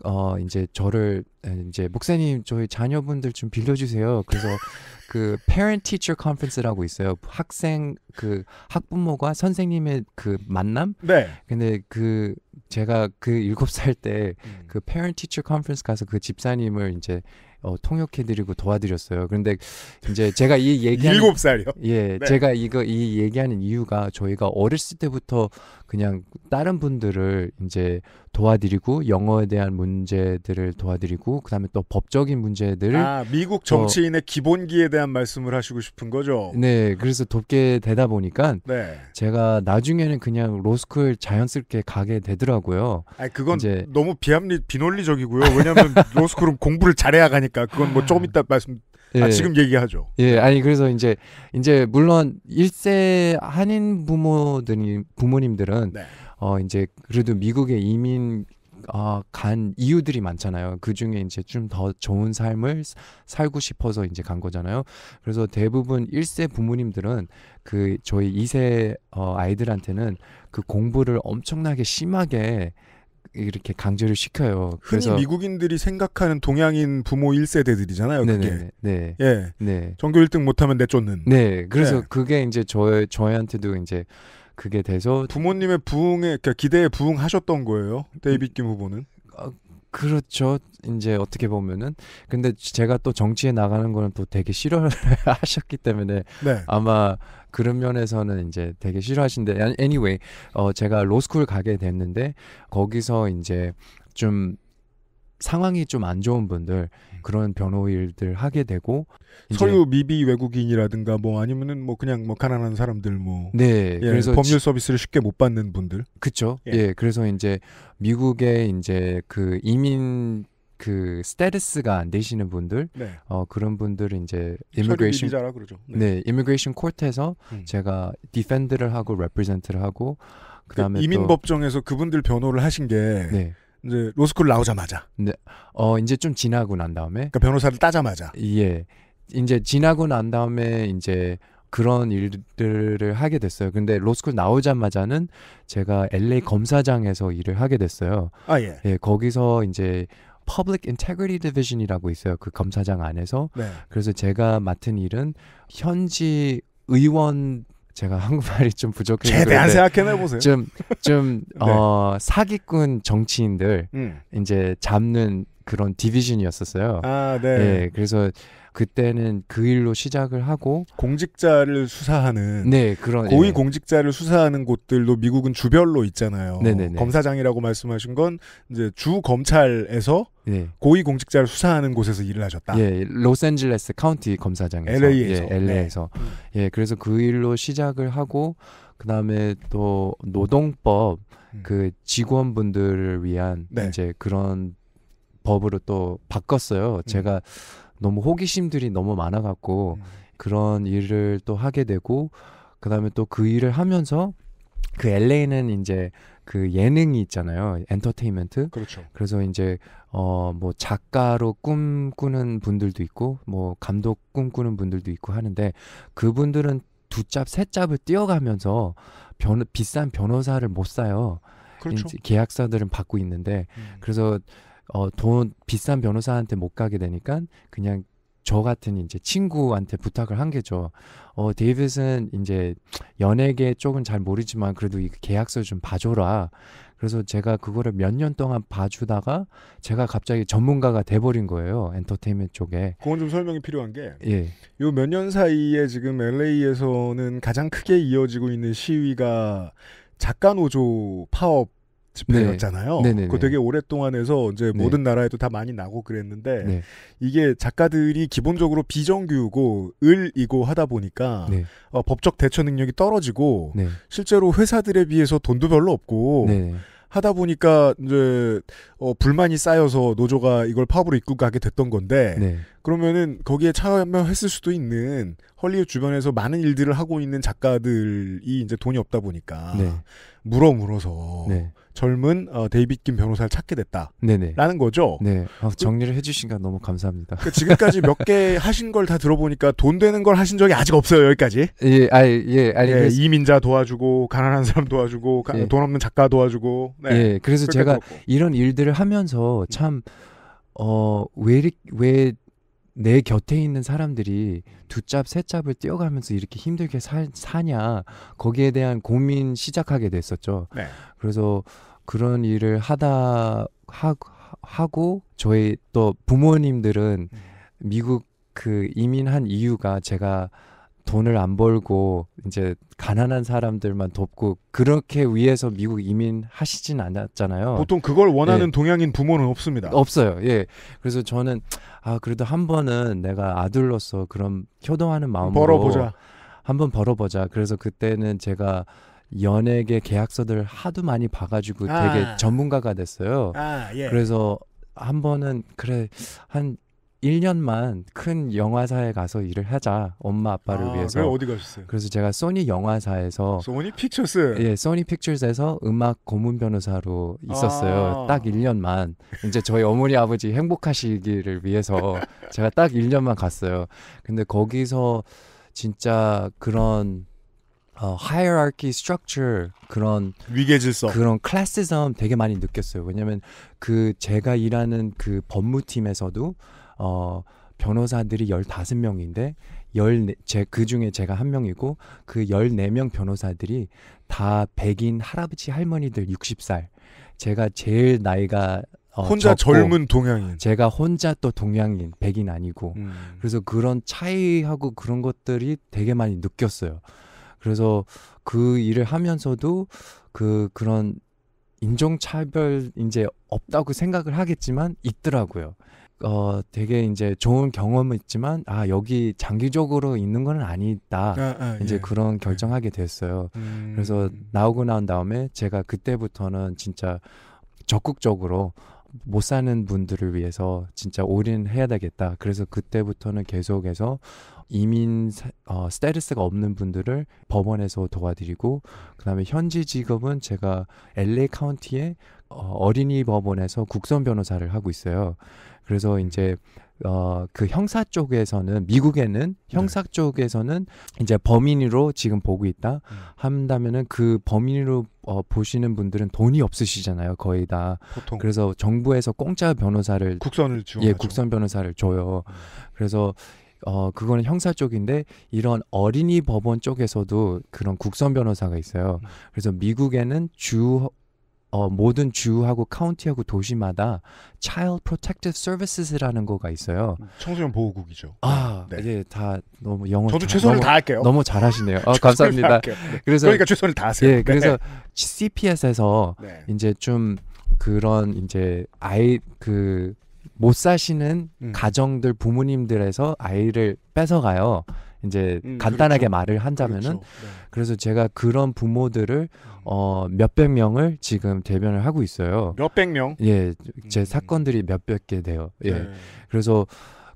어 이제 저를 이제 목사님 저희 자녀분들 좀 빌려주세요. 그래서 그 parent teacher conference라고 있어요. 학생 그 학부모가 선생님의 그 만남. 네. 근데 그 제가 그 일곱 살 때그 음. 그 parent teacher conference 가서 그 집사님을 이제 어, 통역해드리고 도와드렸어요. 그런데 이제 제가 이얘기 일곱 살이요. 예, 네. 제가 이거 이 얘기하는 이유가 저희가 어렸을 때부터 그냥 다른 분들을 이제 도와드리고 영어에 대한 문제들을 도와드리고 그다음에 또 법적인 문제들을 아, 미국 정치인의 또, 기본기에 대한 말씀을 하시고 싶은 거죠. 네, 그래서 돕게 되다 보니까 네. 제가 나중에는 그냥 로스쿨 자연스럽게 가게 되더라고요. 아, 그건 이제, 너무 비합리 비논리적이고요. 왜냐하면 로스쿨은 공부를 잘해야 가니까 그건 뭐 조금 이따 말씀 아, 예. 아, 지금 얘기하죠. 예, 아니 그래서 이제 이제 물론 일세 한인 부모들이 부모님들은 네. 어 이제 그래도 미국에 이민 어, 간 이유들이 많잖아요. 그 중에 이제 좀 더 좋은 삶을 살고 싶어서 이제 간 거잖아요. 그래서 대부분 1세 부모님들은 그 저희 2세 어, 아이들한테는 그 공부를 엄청나게 심하게 이렇게 강제를 시켜요. 흔히 미국인들이 생각하는 동양인 부모 1세대들이잖아요. 네네네, 네. 예. 네. 전교 1등 못하면 내쫓는. 네. 그래서 네. 그게 이제 저 저희한테도 이제 그게 돼서 부모님의 부응에 그러니까 기대에 부응하셨던 거예요. 데이빗 김 후보는. 아, 그렇죠. 이제 어떻게 보면은 근데 제가 또 정치에 나가는 거는 또 되게 싫어 하셨기 때문에 네. 아마 그런 면에서는 이제 되게 싫어하신데 anyway 어 제가 로스쿨 가게 됐는데 거기서 이제 좀 상황이 좀 안 좋은 분들 음. 그런 변호 일들 하게 되고 서유 미비 외국인이라든가 뭐 아니면은 뭐 그냥 뭐 가난한 사람들 뭐 네, 예, 그래서 법률 서비스를 쉽게 못 받는 분들 그렇죠. 예. 예. 그래서 이제 미국의 이제 그 이민 그 스테레스가 안 되시는 분들 네. 어 그런 분들은 이제 이미그레이션 그러죠. 네, 이미그레이션 네, 코트에서 음. 제가 디펜드를 하고 레프레젠트를 하고 그다음에 그 이민 법정에서 그분들 변호를 하신 게 네. 이제 로스쿨 나오자마자. 네. 어 이제 좀 지나고 난 다음에. 그러니까 변호사를 따자마자. 예. 이제 지나고 난 다음에 이제 그런 일들을 하게 됐어요. 근데 로스쿨 나오자마자는 제가 LA 검사장에서 일을 하게 됐어요. 아 예. 예 거기서 이제 Public Integrity Division이라고 있어요. 그 검사장 안에서. 네. 그래서 제가 맡은 일은 현지 의원 제가 한국말이 좀부족해요 최대한 생각해내 보세요. 좀좀 네. 어, 사기꾼 정치인들 음. 이제 잡는 그런 디비전이었었어요. 아, 네. 예, 그래서 그때는 그 일로 시작을 하고 공직자를 수사하는 네 그런 예. 고위 네. 공직자를 수사하는 곳들도 미국은 주별로 있잖아요. 네네네. 검사장이라고 말씀하신 건 이제 주 검찰에서 네. 고위 공직자를 수사하는 곳에서 일을 하셨다. 예, 로스앤젤레스 카운티 검사장에서 LA에서 예, LA에서 네. 음. 예, 그래서 그 일로 시작을 하고 그 다음에 또 노동법 음. 그 직원분들을 위한 네. 이제 그런 법으로 또 바꿨어요. 음. 제가 너무 호기심들이 너무 많아갖고 음. 그런 일을 또 하게 되고 그다음에 또 그 일을 하면서 그 LA는 이제 그 예능이 있잖아요. 엔터테인먼트. 그렇죠. 그래서 이제 어 뭐 작가로 꿈꾸는 분들도 있고 뭐 감독 꿈꾸는 분들도 있고 하는데 그분들은 두 짭, 세 짭을 뛰어가면서 변, 비싼 변호사를 못 사요. 그렇죠. 계약사들은 받고 있는데 음. 그래서 어, 돈 비싼 변호사한테 못 가게 되니까 그냥 저 같은 이제 친구한테 부탁을 한 게죠. 어, 데이빗은 이제 연예계 쪽은 잘 모르지만 그래도 이 계약서 좀 봐줘라. 그래서 제가 그거를 몇 년 동안 봐주다가 제가 갑자기 전문가가 돼버린 거예요. 엔터테인먼트 쪽에. 그건 좀 설명이 필요한 게. 예. 요 몇 년 사이에 지금 LA에서는 가장 크게 이어지고 있는 시위가 작가 노조 파업 집회였잖아요. 네. 그 되게 오랫동안 해서 이제 네. 모든 나라에도 다 많이 나고 그랬는데 네. 이게 작가들이 기본적으로 비정규고 을이고 하다 보니까 네. 어, 법적 대처 능력이 떨어지고 네. 실제로 회사들에 비해서 돈도 별로 없고 네. 하다 보니까 이제 어, 불만이 쌓여서 노조가 이걸 파업으로 입고 가게 됐던 건데 그러면은 거기에 참여했을 수도 있는 헐리우드 주변에서 많은 일들을 하고 있는 작가들이 이제 돈이 없다 보니까 물어 물어서. 젊은 어, 데이빗 김 변호사를 찾게 됐다. 라는 거죠. 네. 어, 정리를 해주신가 너무 감사합니다. 그 지금까지 몇 개 하신 걸 다 들어보니까 돈 되는 걸 하신 적이 아직 없어요 여기까지. 예, 아, 예, 아니 예, 이민자 도와주고 가난한 사람 도와주고 가, 예. 돈 없는 작가 도와주고. 네. 예, 그래서 제가 들었고. 이런 일들을 하면서 참 어, 왜, 왜내 곁에 있는 사람들이 두 짭, 세 짭을 뛰어가면서 이렇게 힘들게 사, 사냐 거기에 대한 고민 시작하게 됐었죠. 네. 그래서 그런 일을 하다 하, 하고 저희 또 부모님들은 음. 미국 그 이민한 이유가 제가 돈을 안 벌고 이제 가난한 사람들만 돕고 그렇게 위해서 미국 이민하시진 않았잖아요. 보통 그걸 원하는 예. 동양인 부모는 없습니다. 없어요. 예. 그래서 저는 아 그래도 한 번은 내가 아들로서 그런 효도하는 마음으로 벌어보자. 한번 벌어보자. 그래서 그때는 제가 연예계 계약서들 하도 많이 봐가지고 아. 되게 전문가가 됐어요. 아, 예. 그래서 한 번은 그래 한 1년만 큰 영화사에 가서 일을 하자. 엄마 아빠를 아, 위해서. 그래 어디 가셨어요? 그래서 제가 소니 영화사에서 소니 픽처스. 예, 소니 픽처스에서 음악 고문 변호사로 있었어요. 아. 딱 1년만. 이제 저희 어머니 아버지 행복하시기를 위해서 제가 딱 1년만 갔어요. 근데 거기서 진짜 그런 어, hierarchy structure 그런 위계 질서 그런 클래스섬 되게 많이 느꼈어요. 왜냐면 그 제가 일하는 그 법무팀에서도 어 변호사들이 열다섯 명인데 열 제그 네, 중에 제가 한 명이고 그 열네 명 변호사들이 다 백인 할아버지 할머니들 육십 살 제가 제일 나이가 어, 혼자 적고, 젊은 동양인. 제가 혼자 또 동양인, 백인 아니고. 음. 그래서 그런 차이하고 그런 것들이 되게 많이 느꼈어요. 그래서 그 일을 하면서도 그 그런 인종차별 이제 없다고 생각을 하겠지만 있더라고요. 어 되게 이제 좋은 경험은 있지만 아 여기 장기적으로 있는 건 아니다 아, 아, 이제 예. 그런 예. 결정하게 됐어요 음... 그래서 나오고 난 다음에 제가 그때부터는 진짜 적극적으로 못 사는 분들을 위해서 진짜 올인해야 되겠다 그래서 그때부터는 계속해서 이민 어, 스테레스가 없는 분들을 법원에서 도와드리고 그다음에 현지 직업은 제가 LA 카운티의 어, 어린이 법원에서 국선 변호사를 하고 있어요. 그래서 이제 어, 그 형사 쪽에서는 미국에는 네. 형사 네. 쪽에서는 이제 범인으로 지금 보고 있다 음. 한다면은 그 범인으로 어, 보시는 분들은 돈이 없으시잖아요 거의 다 보통. 그래서 정부에서 공짜 변호사를 국선을 예 국선 변호사를 줘요 음. 그래서 어 그거는 형사 쪽인데 이런 어린이 법원 쪽에서도 그런 국선 변호사가 있어요 음. 그래서 미국에는 주 어, 모든 주하고 카운티하고 도시마다 Child Protective Services라는 거가 있어요. 음, 청소년 보호국이죠. 아, 네. 이제 다 너무 영어 저도 최선을 너무, 다할게요. 너무 잘하시네요. 아, 감사합니다. 네. 그래서 그러니까 최선을 다하세요. 예, 네. 그래서 CPS에서 네. 이제 좀 그런 이제 아이 그못 사시는 음. 가정들 부모님들에서 아이를 뺏어가요. 이제 음, 간단하게 그렇죠. 말을 한다면은 그렇죠. 네. 그래서 제가 그런 부모들을 음. 어 몇백 명을 지금 대변을 하고 있어요. 몇백 명? 예, 제 음. 사건들이 몇백 개 돼요. 예, 네. 그래서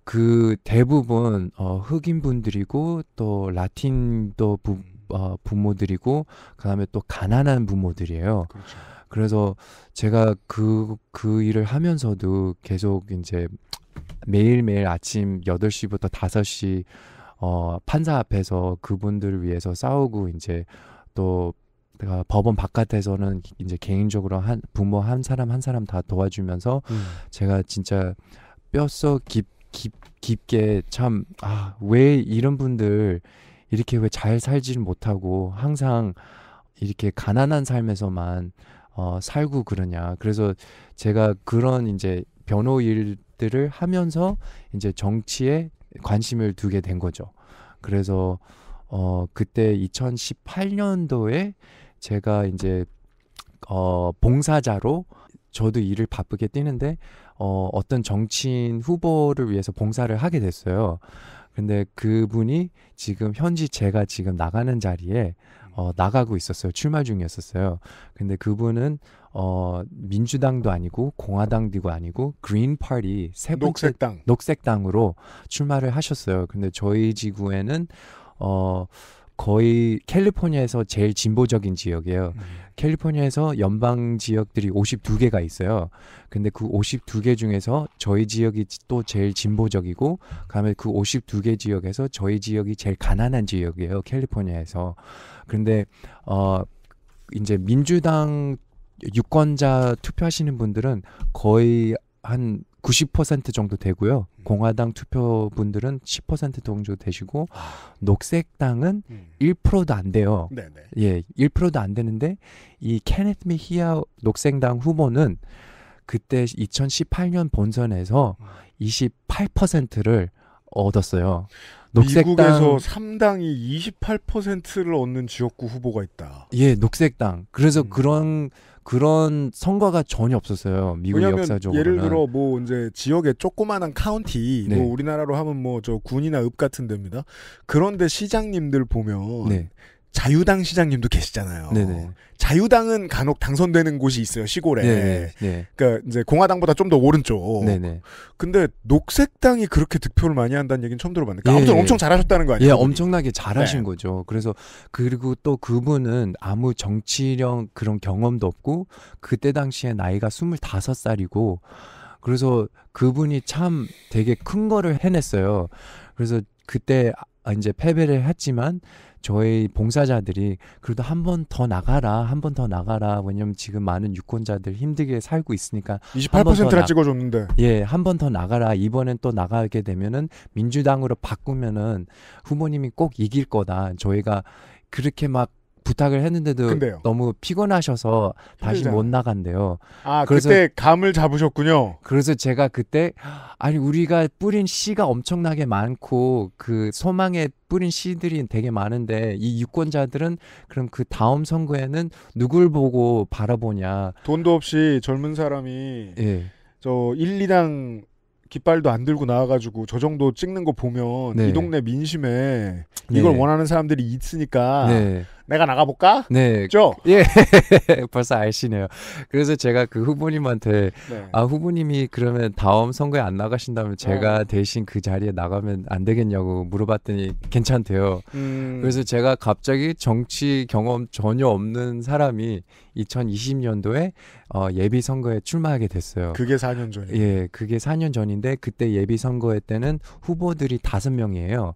그 대부분 어, 흑인 분들이고 또 라틴도 부, 음. 어, 부모들이고 그다음에 또 가난한 부모들이에요. 그렇죠. 그래서 제가 그그 그 일을 하면서도 계속 이제 매일매일 아침 8시부터 5시 어, 판사 앞에서 그분들을 위해서 싸우고 이제 또그러 법원 바깥에서는 이제 개인적으로 한 부모 한 사람 한 사람 다 도와주면서 음. 제가 진짜 뼛속 깊, 깊 깊게 참아왜 이런 분들 이렇게 왜 잘 살지를 못하고 항상 이렇게 가난한 삶에서만 어, 살고 그러냐. 그래서 제가 그런 이제 변호 일들을 하면서 이제 정치에 관심을 두게 된 거죠. 그래서 어 그때 2018년도에 제가 이제 어 봉사자로 저도 일을 바쁘게 뛰는데 어 어떤 정치인 후보를 위해서 봉사를 하게 됐어요. 근데 그분이 지금 현지 제가 지금 나가는 자리에 어, 나가고 있었어요. 출마 중이었었어요. 근데 그분은 어, 민주당도 아니고 공화당도 아니고 그린 파티 녹색당. 녹색당으로 출마를 하셨어요. 근데 저희 지구에는 어 거의 캘리포니아에서 제일 진보적인 지역이에요. 음. 캘리포니아에서 연방 지역들이 52개가 있어요. 근데 그 52개 중에서 저희 지역이 또 제일 진보적이고, 그다음에 그 52개 지역에서 저희 지역이 제일 가난한 지역이에요. 캘리포니아에서. 그런데 어 이제 민주당 유권자 투표하시는 분들은 거의 한90% 정도 되고요. 음. 공화당 투표분들은 10% 정도 되시고 아. 녹색당은 음. 1%도 안 돼요. 네네. 예, 1%도 안 되는데 이 케네트 미히아 녹색당 후보는 그때 2018년 본선에서 음. 28%를 얻었어요. 녹색당 미국에서 3당이 28%를 얻는 지역구 후보가 있다. 예, 녹색당. 그래서 음. 그런 그런 성과가 전혀 없었어요. 미국 역사적으로. 예를 들어 뭐 이제 지역의 조그마한 카운티 뭐 네. 뭐 우리나라로 하면 뭐 저 군이나 읍 같은 데입니다. 그런데 시장님들 보면 네. 자유당 시장님도 계시잖아요. 네네. 자유당은 간혹 당선되는 곳이 있어요 시골에. 네네. 네, 네. 그러니까 이제 공화당보다 좀 더 오른쪽. 네네. 네. 근데 녹색당이 그렇게 득표를 많이 한다는 얘기는 처음 들어봤는데 그러니까 예, 아무튼 예. 엄청 잘하셨다는 거 아니에요? 예, 엄청나게 잘하신 네. 거죠. 그래서 그리고 또 그분은 아무 정치령 그런 경험도 없고 그때 당시에 나이가 스물다섯 살이고 그래서 그분이 참 되게 큰 거를 해냈어요. 그래서 그때 아, 이제 패배를 했지만 저희 봉사자들이 그래도 한 번 더 나가라, 한 번 더 나가라. 왜냐면 지금 많은 유권자들 힘들게 살고 있으니까 28%나 찍어줬는데. 예, 한 번 더 나가라. 이번엔 또 나가게 되면은 민주당으로 바꾸면은 후보님이 꼭 이길 거다. 저희가 그렇게 막 부탁을 했는데도 근데요. 너무 피곤하셔서 다시 못 나간대요. 아, 그래서, 그때 감을 잡으셨군요. 그래서 제가 그때 아니 우리가 뿌린 씨가 엄청나게 많고 그 소망에 뿌린 씨들이 되게 많은데 이 유권자들은 그럼 그 다음 선거에는 누굴 보고 바라보냐? 돈도 없이 젊은 사람이 예. 저 1, 2당 깃발도 안 들고 나와가지고 저 정도 찍는 거 보면 네. 이 동네 민심에 네. 이걸 네. 원하는 사람들이 있으니까 네. 내가 나가볼까? 네. 죠? 예. 벌써 아시네요. 그래서 제가 그 후보님한테, 네. 아, 후보님이 그러면 다음 선거에 안 나가신다면 제가 어. 대신 그 자리에 나가면 안 되겠냐고 물어봤더니 괜찮대요. 음. 그래서 제가 갑자기 정치 경험 전혀 없는 사람이 2020년도에 어, 예비 선거에 출마하게 됐어요. 그게 4년 전이요. 예, 그게 4년 전인데 그때 예비 선거 때는 후보들이 5명이에요.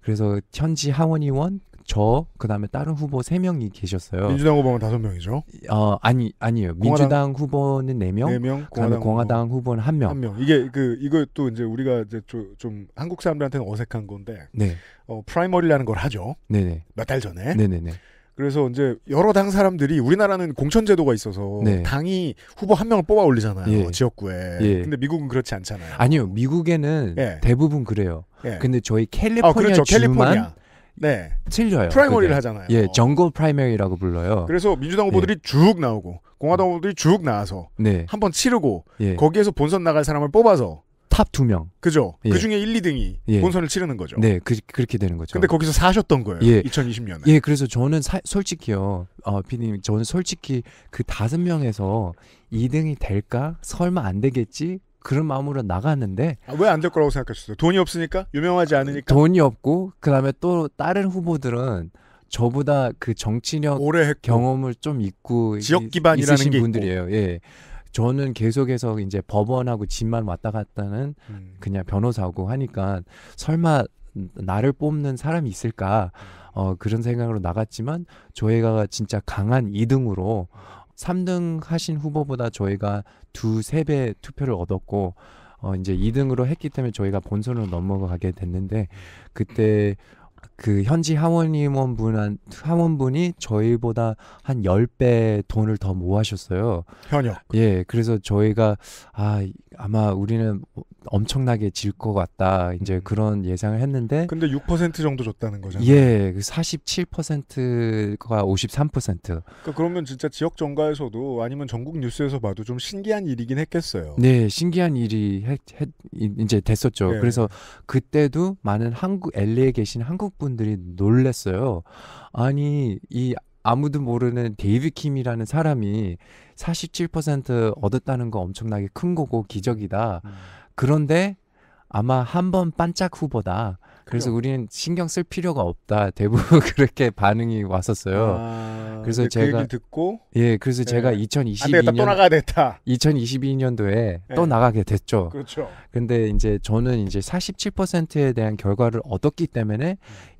그래서 현지 하원의원 저 그다음에 다른 후보 3명이 계셨어요. 민주당 후보는 5명이죠. 어, 아니 아니에요. 민주당 후보는 4명, 4명 그다음에 공화당, 후보. 는 1명. 1명. 이게 그 이것도 이제 우리가 이제 좀, 좀 한국 사람들한테는 어색한 건데. 네. 어, 프라이머리라는 걸 하죠. 네네. 몇 달 전에. 네네네. 그래서 이제 여러 당 사람들이 우리나라는 공천제도가 있어서 네. 당이 후보 한 명을 뽑아 올리잖아요 예. 지역구에. 예. 근데 미국은 그렇지 않잖아요. 아니요, 미국에는 예. 대부분 그래요. 예. 근데 저희 어, 그렇죠. 캘리포니아 아, 그렇죠. 주만 캘리포니아. 네. 틀려요. 프라이머리를 그게. 하잖아요. 예, 정글 프라이머리라고 불러요. 그래서 민주당 후보들이 예. 쭉 나오고 공화당 후보들이 쭉 나와서 네. 한번 치르고 예. 거기에서 본선 나갈 사람을 뽑아서 탑 두 명. 그죠. 예. 그 중에 1, 2등이 예. 본선을 치르는 거죠. 네, 그, 렇게 되는 거죠. 근데 거기서 사셨던 거예요. 예. 2020년에. 예, 그래서 저는 사, 솔직히요, 어, 피님, 저는 솔직히 그 다섯 명에서 2등이 될까? 설마 안 되겠지? 그런 마음으로 나갔는데 아, 왜안 될 거라고 생각하셨어요? 돈이 없으니까 유명하지 않으니까 돈이 없고 그다음에 또 다른 후보들은 저보다 그 정치력 경험을 좀 있고 지역 기반이라는 게 분들이에요. 있고. 예. 저는 계속해서 이제 법원하고 집만 왔다 갔다는 음. 그냥 변호사고 하니까 설마 나를 뽑는 사람이 있을까 어, 그런 생각으로 나갔지만 조혜가가 진짜 강한 2등으로 3등 하신 후보보다 저희가 두 세 배 투표를 얻었고 어 이제 2등으로 했기 때문에 저희가 본선으로 넘어가게 됐는데 그때 그 현지 하원의원분 한 하원분이 저희보다 한 10배 돈을 더모으셨어요 현역. 예. 그래서 저희가 아 아마 우리는 엄청나게 질 것 같다. 이제 음. 그런 예상을 했는데 근데 6% 정도 줬다는 거잖아요. 예, 47%가 그 53%. 그러니까 그러면 진짜 지역 정가에서도 아니면 전국 뉴스에서 봐도 좀 신기한 일이긴 했겠어요. 네, 신기한 일이 했, 했, 이제 됐었죠. 네. 그래서 그때도 많은 한국 LA에 계신 한국 분들이 놀랐어요. 아니 이 아무도 모르는 데이비 킴이라는 사람이 47% 얻었다는 거 엄청나게 큰 거고 기적이다. 음. 그런데 아마 한 번 반짝 후보다. 그래서 그래요. 우리는 신경 쓸 필요가 없다. 대부분 그렇게 반응이 왔었어요. 아, 그래서 그 제가 그 듣고 예, 그래서 예. 제가 2022년 또 나가야 됐 2022년도에 예. 또 나가게 됐죠. 그렇죠. 근데 이제 저는 이제 47%에 대한 결과를 얻었기 때문에 음.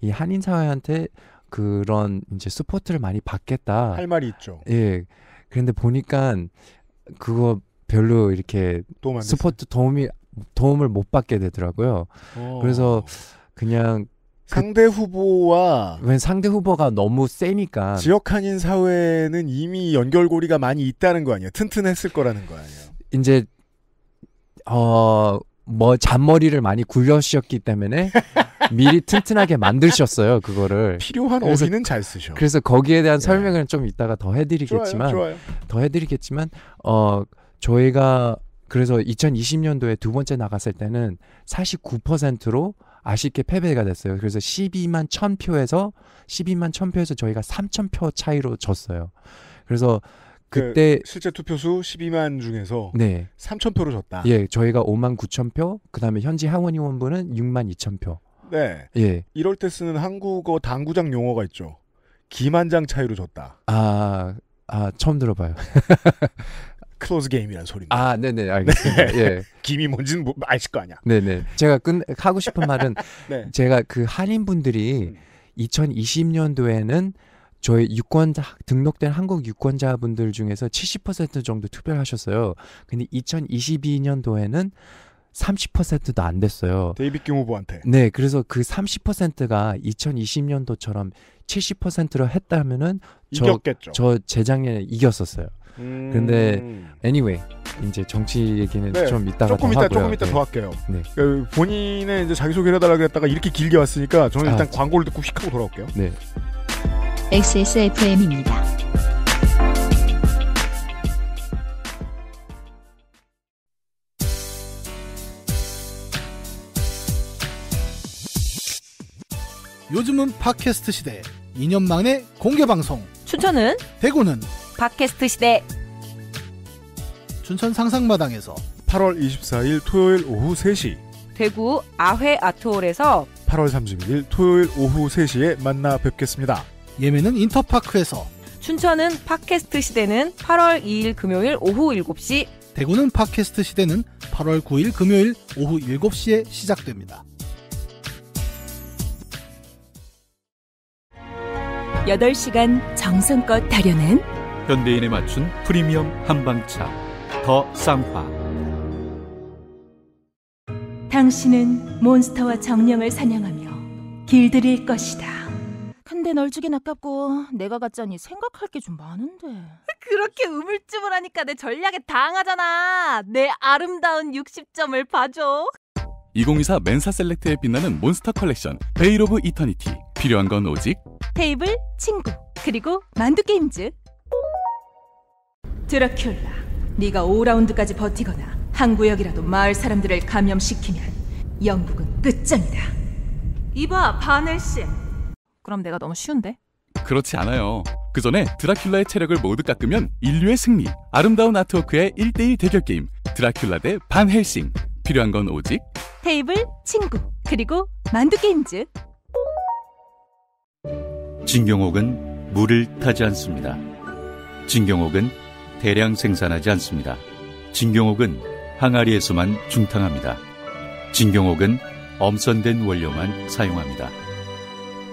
이 한인 사회한테 그런 이제 스포트를 많이 받겠다. 할 말이 있죠. 예. 그런데 보니까 그거 별로 이렇게 스포트 도움이 도움을 못 받게 되더라고요. 오. 어. 그래서 그냥 그 상대 후보와 웬 상대 후보가 너무 세니까 지역 한인 사회는 이미 연결고리가 많이 있다는 거 아니에요? 튼튼했을 거라는 거 아니에요? 이제 어뭐 잔머리를 많이 굴려셨기 때문에 미리 튼튼하게 만드셨어요 그거를 필요한 그래서, 어휘는 잘 쓰셔. 그래서 거기에 대한 설명을 예. 좀 이따가 더 해드리겠지만 좋아요, 좋아요. 더 해드리겠지만 어 저희가 그래서 2020년도에 두 번째 나갔을 때는 49%로 아쉽게 패배가 됐어요. 그래서 12만 1000표에서 12만 1000표에서 저희가 3000표 차이로 졌어요. 그래서 그 그때 그 실제 투표수 12만 중에서 네. 3000표로 졌다. 예, 저희가 5만 9000표, 그다음에 현지 하원의원분은 6만 2000표. 네. 예. 이럴 때 쓰는 한국어 당구장 용어가 있죠. 기만장 차이로 졌다. 아, 아 처음 들어봐요. 클로즈 게임이라는 소리입니다. 아, 네네, 알겠습니다. 네. 예. 김이 뭔지는 뭐, 아실 거 아니야. 네네. 제가 끝, 하고 싶은 말은 네. 제가 그 한인분들이 음. 2020년도에는 저희 유권자 등록된 한국 유권자분들 중에서 70% 정도 투표를 하셨어요. 근데 2022년도에는 30%도 안 됐어요. 데이비김 후보한테. 네, 그래서 그 30%가 2020년도처럼 70%로 했다면은 이겼겠죠. 저, 저 재작년에 이겼었어요. 음... 근데 anyway 이제 정치 얘기는 네, 좀 이따가 조금 이따 조금 이따 네. 더 할게요. 네. 그 본인의 이제 자기 소개를 해달라 그랬다가 이렇게 길게 왔으니까 저는 아. 일단 아, 광고를 듣고 휙 하고 돌아올게요. 네. XSFM입니다. 요즘은 팟캐스트 시대 2년 만에 공개 방송. 추천은 대구는 팟캐스트 시대 춘천 상상마당에서 8월 24일 토요일 오후 3시 대구 아회 아트홀에서 8월 31일 토요일 오후 3시에 만나 뵙겠습니다. 예매는 인터파크에서 춘천은 팟캐스트 시대는 8월 2일 금요일 오후 7시 대구는 팟캐스트 시대는 8월 9일 금요일 오후 7시에 시작됩니다. 8시간 정성껏 다려낸 현대인에 맞춘 프리미엄 한방차 더 쌍화 당신은 몬스터와 정령을 사냥하며 길들일 것이다 근데 널 주긴 아깝고 내가 갔자니 생각할 게 좀 많은데 그렇게 우물쭈물하니까 내 전략에 당하잖아 내 아름다운 60점을 봐줘 2024 멘사 셀렉트에 빛나는 몬스터 컬렉션 베이로브 이터니티 필요한 건 오직 테이블, 친구, 그리고 만두게임즈 드라큘라, 네가 5라운드까지 버티거나 한 구역이라도 마을 사람들을 감염시키면 영국은 끝장이다. 이봐, 바넬씨. 그럼 내가 너무 쉬운데? 그렇지 않아요. 그 전에 드라큘라의 체력을 모두 깎으면 인류의 승리. 아름다운 아트워크의 1대1 대결 게임. 드라큘라 대 반헬싱. 필요한 건 오직 테이블, 친구, 그리고 만두 게임즈. 진경옥은 물을 타지 않습니다. 진경옥은 대량 생산하지 않습니다. 진경옥은 항아리에서만 중탕합니다. 진경옥은 엄선된 원료만 사용합니다.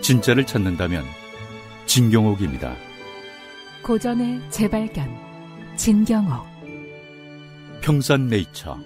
진짜를 찾는다면 진경옥입니다. 고전의 재발견 진경옥 평산네이처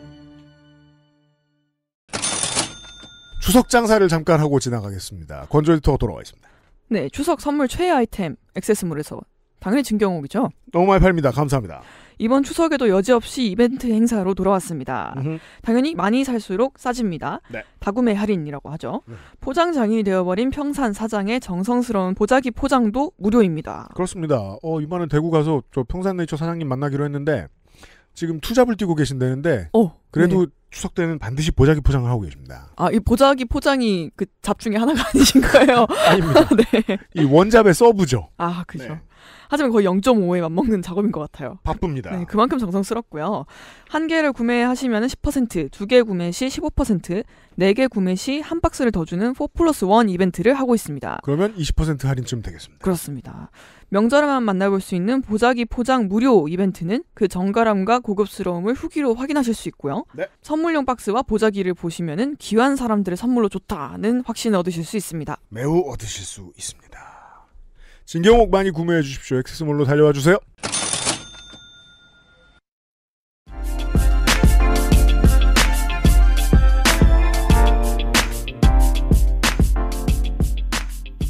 추석 장사를 잠깐 하고 지나가겠습니다. 권조 리터가 돌아와 있습니다. 네, 추석 선물 최애 아이템 액세스몰에서 당연히 진경옥이죠. 너무 많이 팔립니다. 감사합니다. 이번 추석에도 여지없이 이벤트 행사로 돌아왔습니다. 으흠. 당연히 많이 살수록 싸집니다. 네. 다구매 할인이라고 하죠. 네. 포장 장이 되어버린 평산 사장의 정성스러운 보자기 포장도 무료입니다. 그렇습니다. 어, 이번에 대구 가서 저 평산네이처 사장님 만나기로 했는데 지금 투잡을 뛰고 계신다는데 어, 그래도 네. 추석 때는 반드시 보자기 포장을 하고 계십니다. 아, 이 보자기 포장이 그 잡 중에 하나가 아니신 거요 아닙니다. 네. 이 원잡의 서브죠. 아, 그죠. 네. 하지만 거의 0.5에 맞먹는 작업인 것 같아요. 바쁩니다. 네, 그만큼 정성스럽고요. 한 개를 구매하시면 10%, 두 개 구매 시 15%, 네 개 구매 시 한 박스를 더 주는 4 플러스 1 이벤트를 하고 있습니다. 그러면 20% 할인쯤 되겠습니다. 그렇습니다. 명절에만 만나볼 수 있는 보자기 포장 무료 이벤트는 그 정갈함과 고급스러움을 후기로 확인하실 수 있고요. 네. 선물용 박스와 보자기를 보시면 귀한 사람들의 선물로 좋다는 확신을 얻으실 수 있습니다. 매우 얻으실 수 있습니다. 신경옥 많이 구매해 주십시오. 엑세스몰로 달려와 주세요.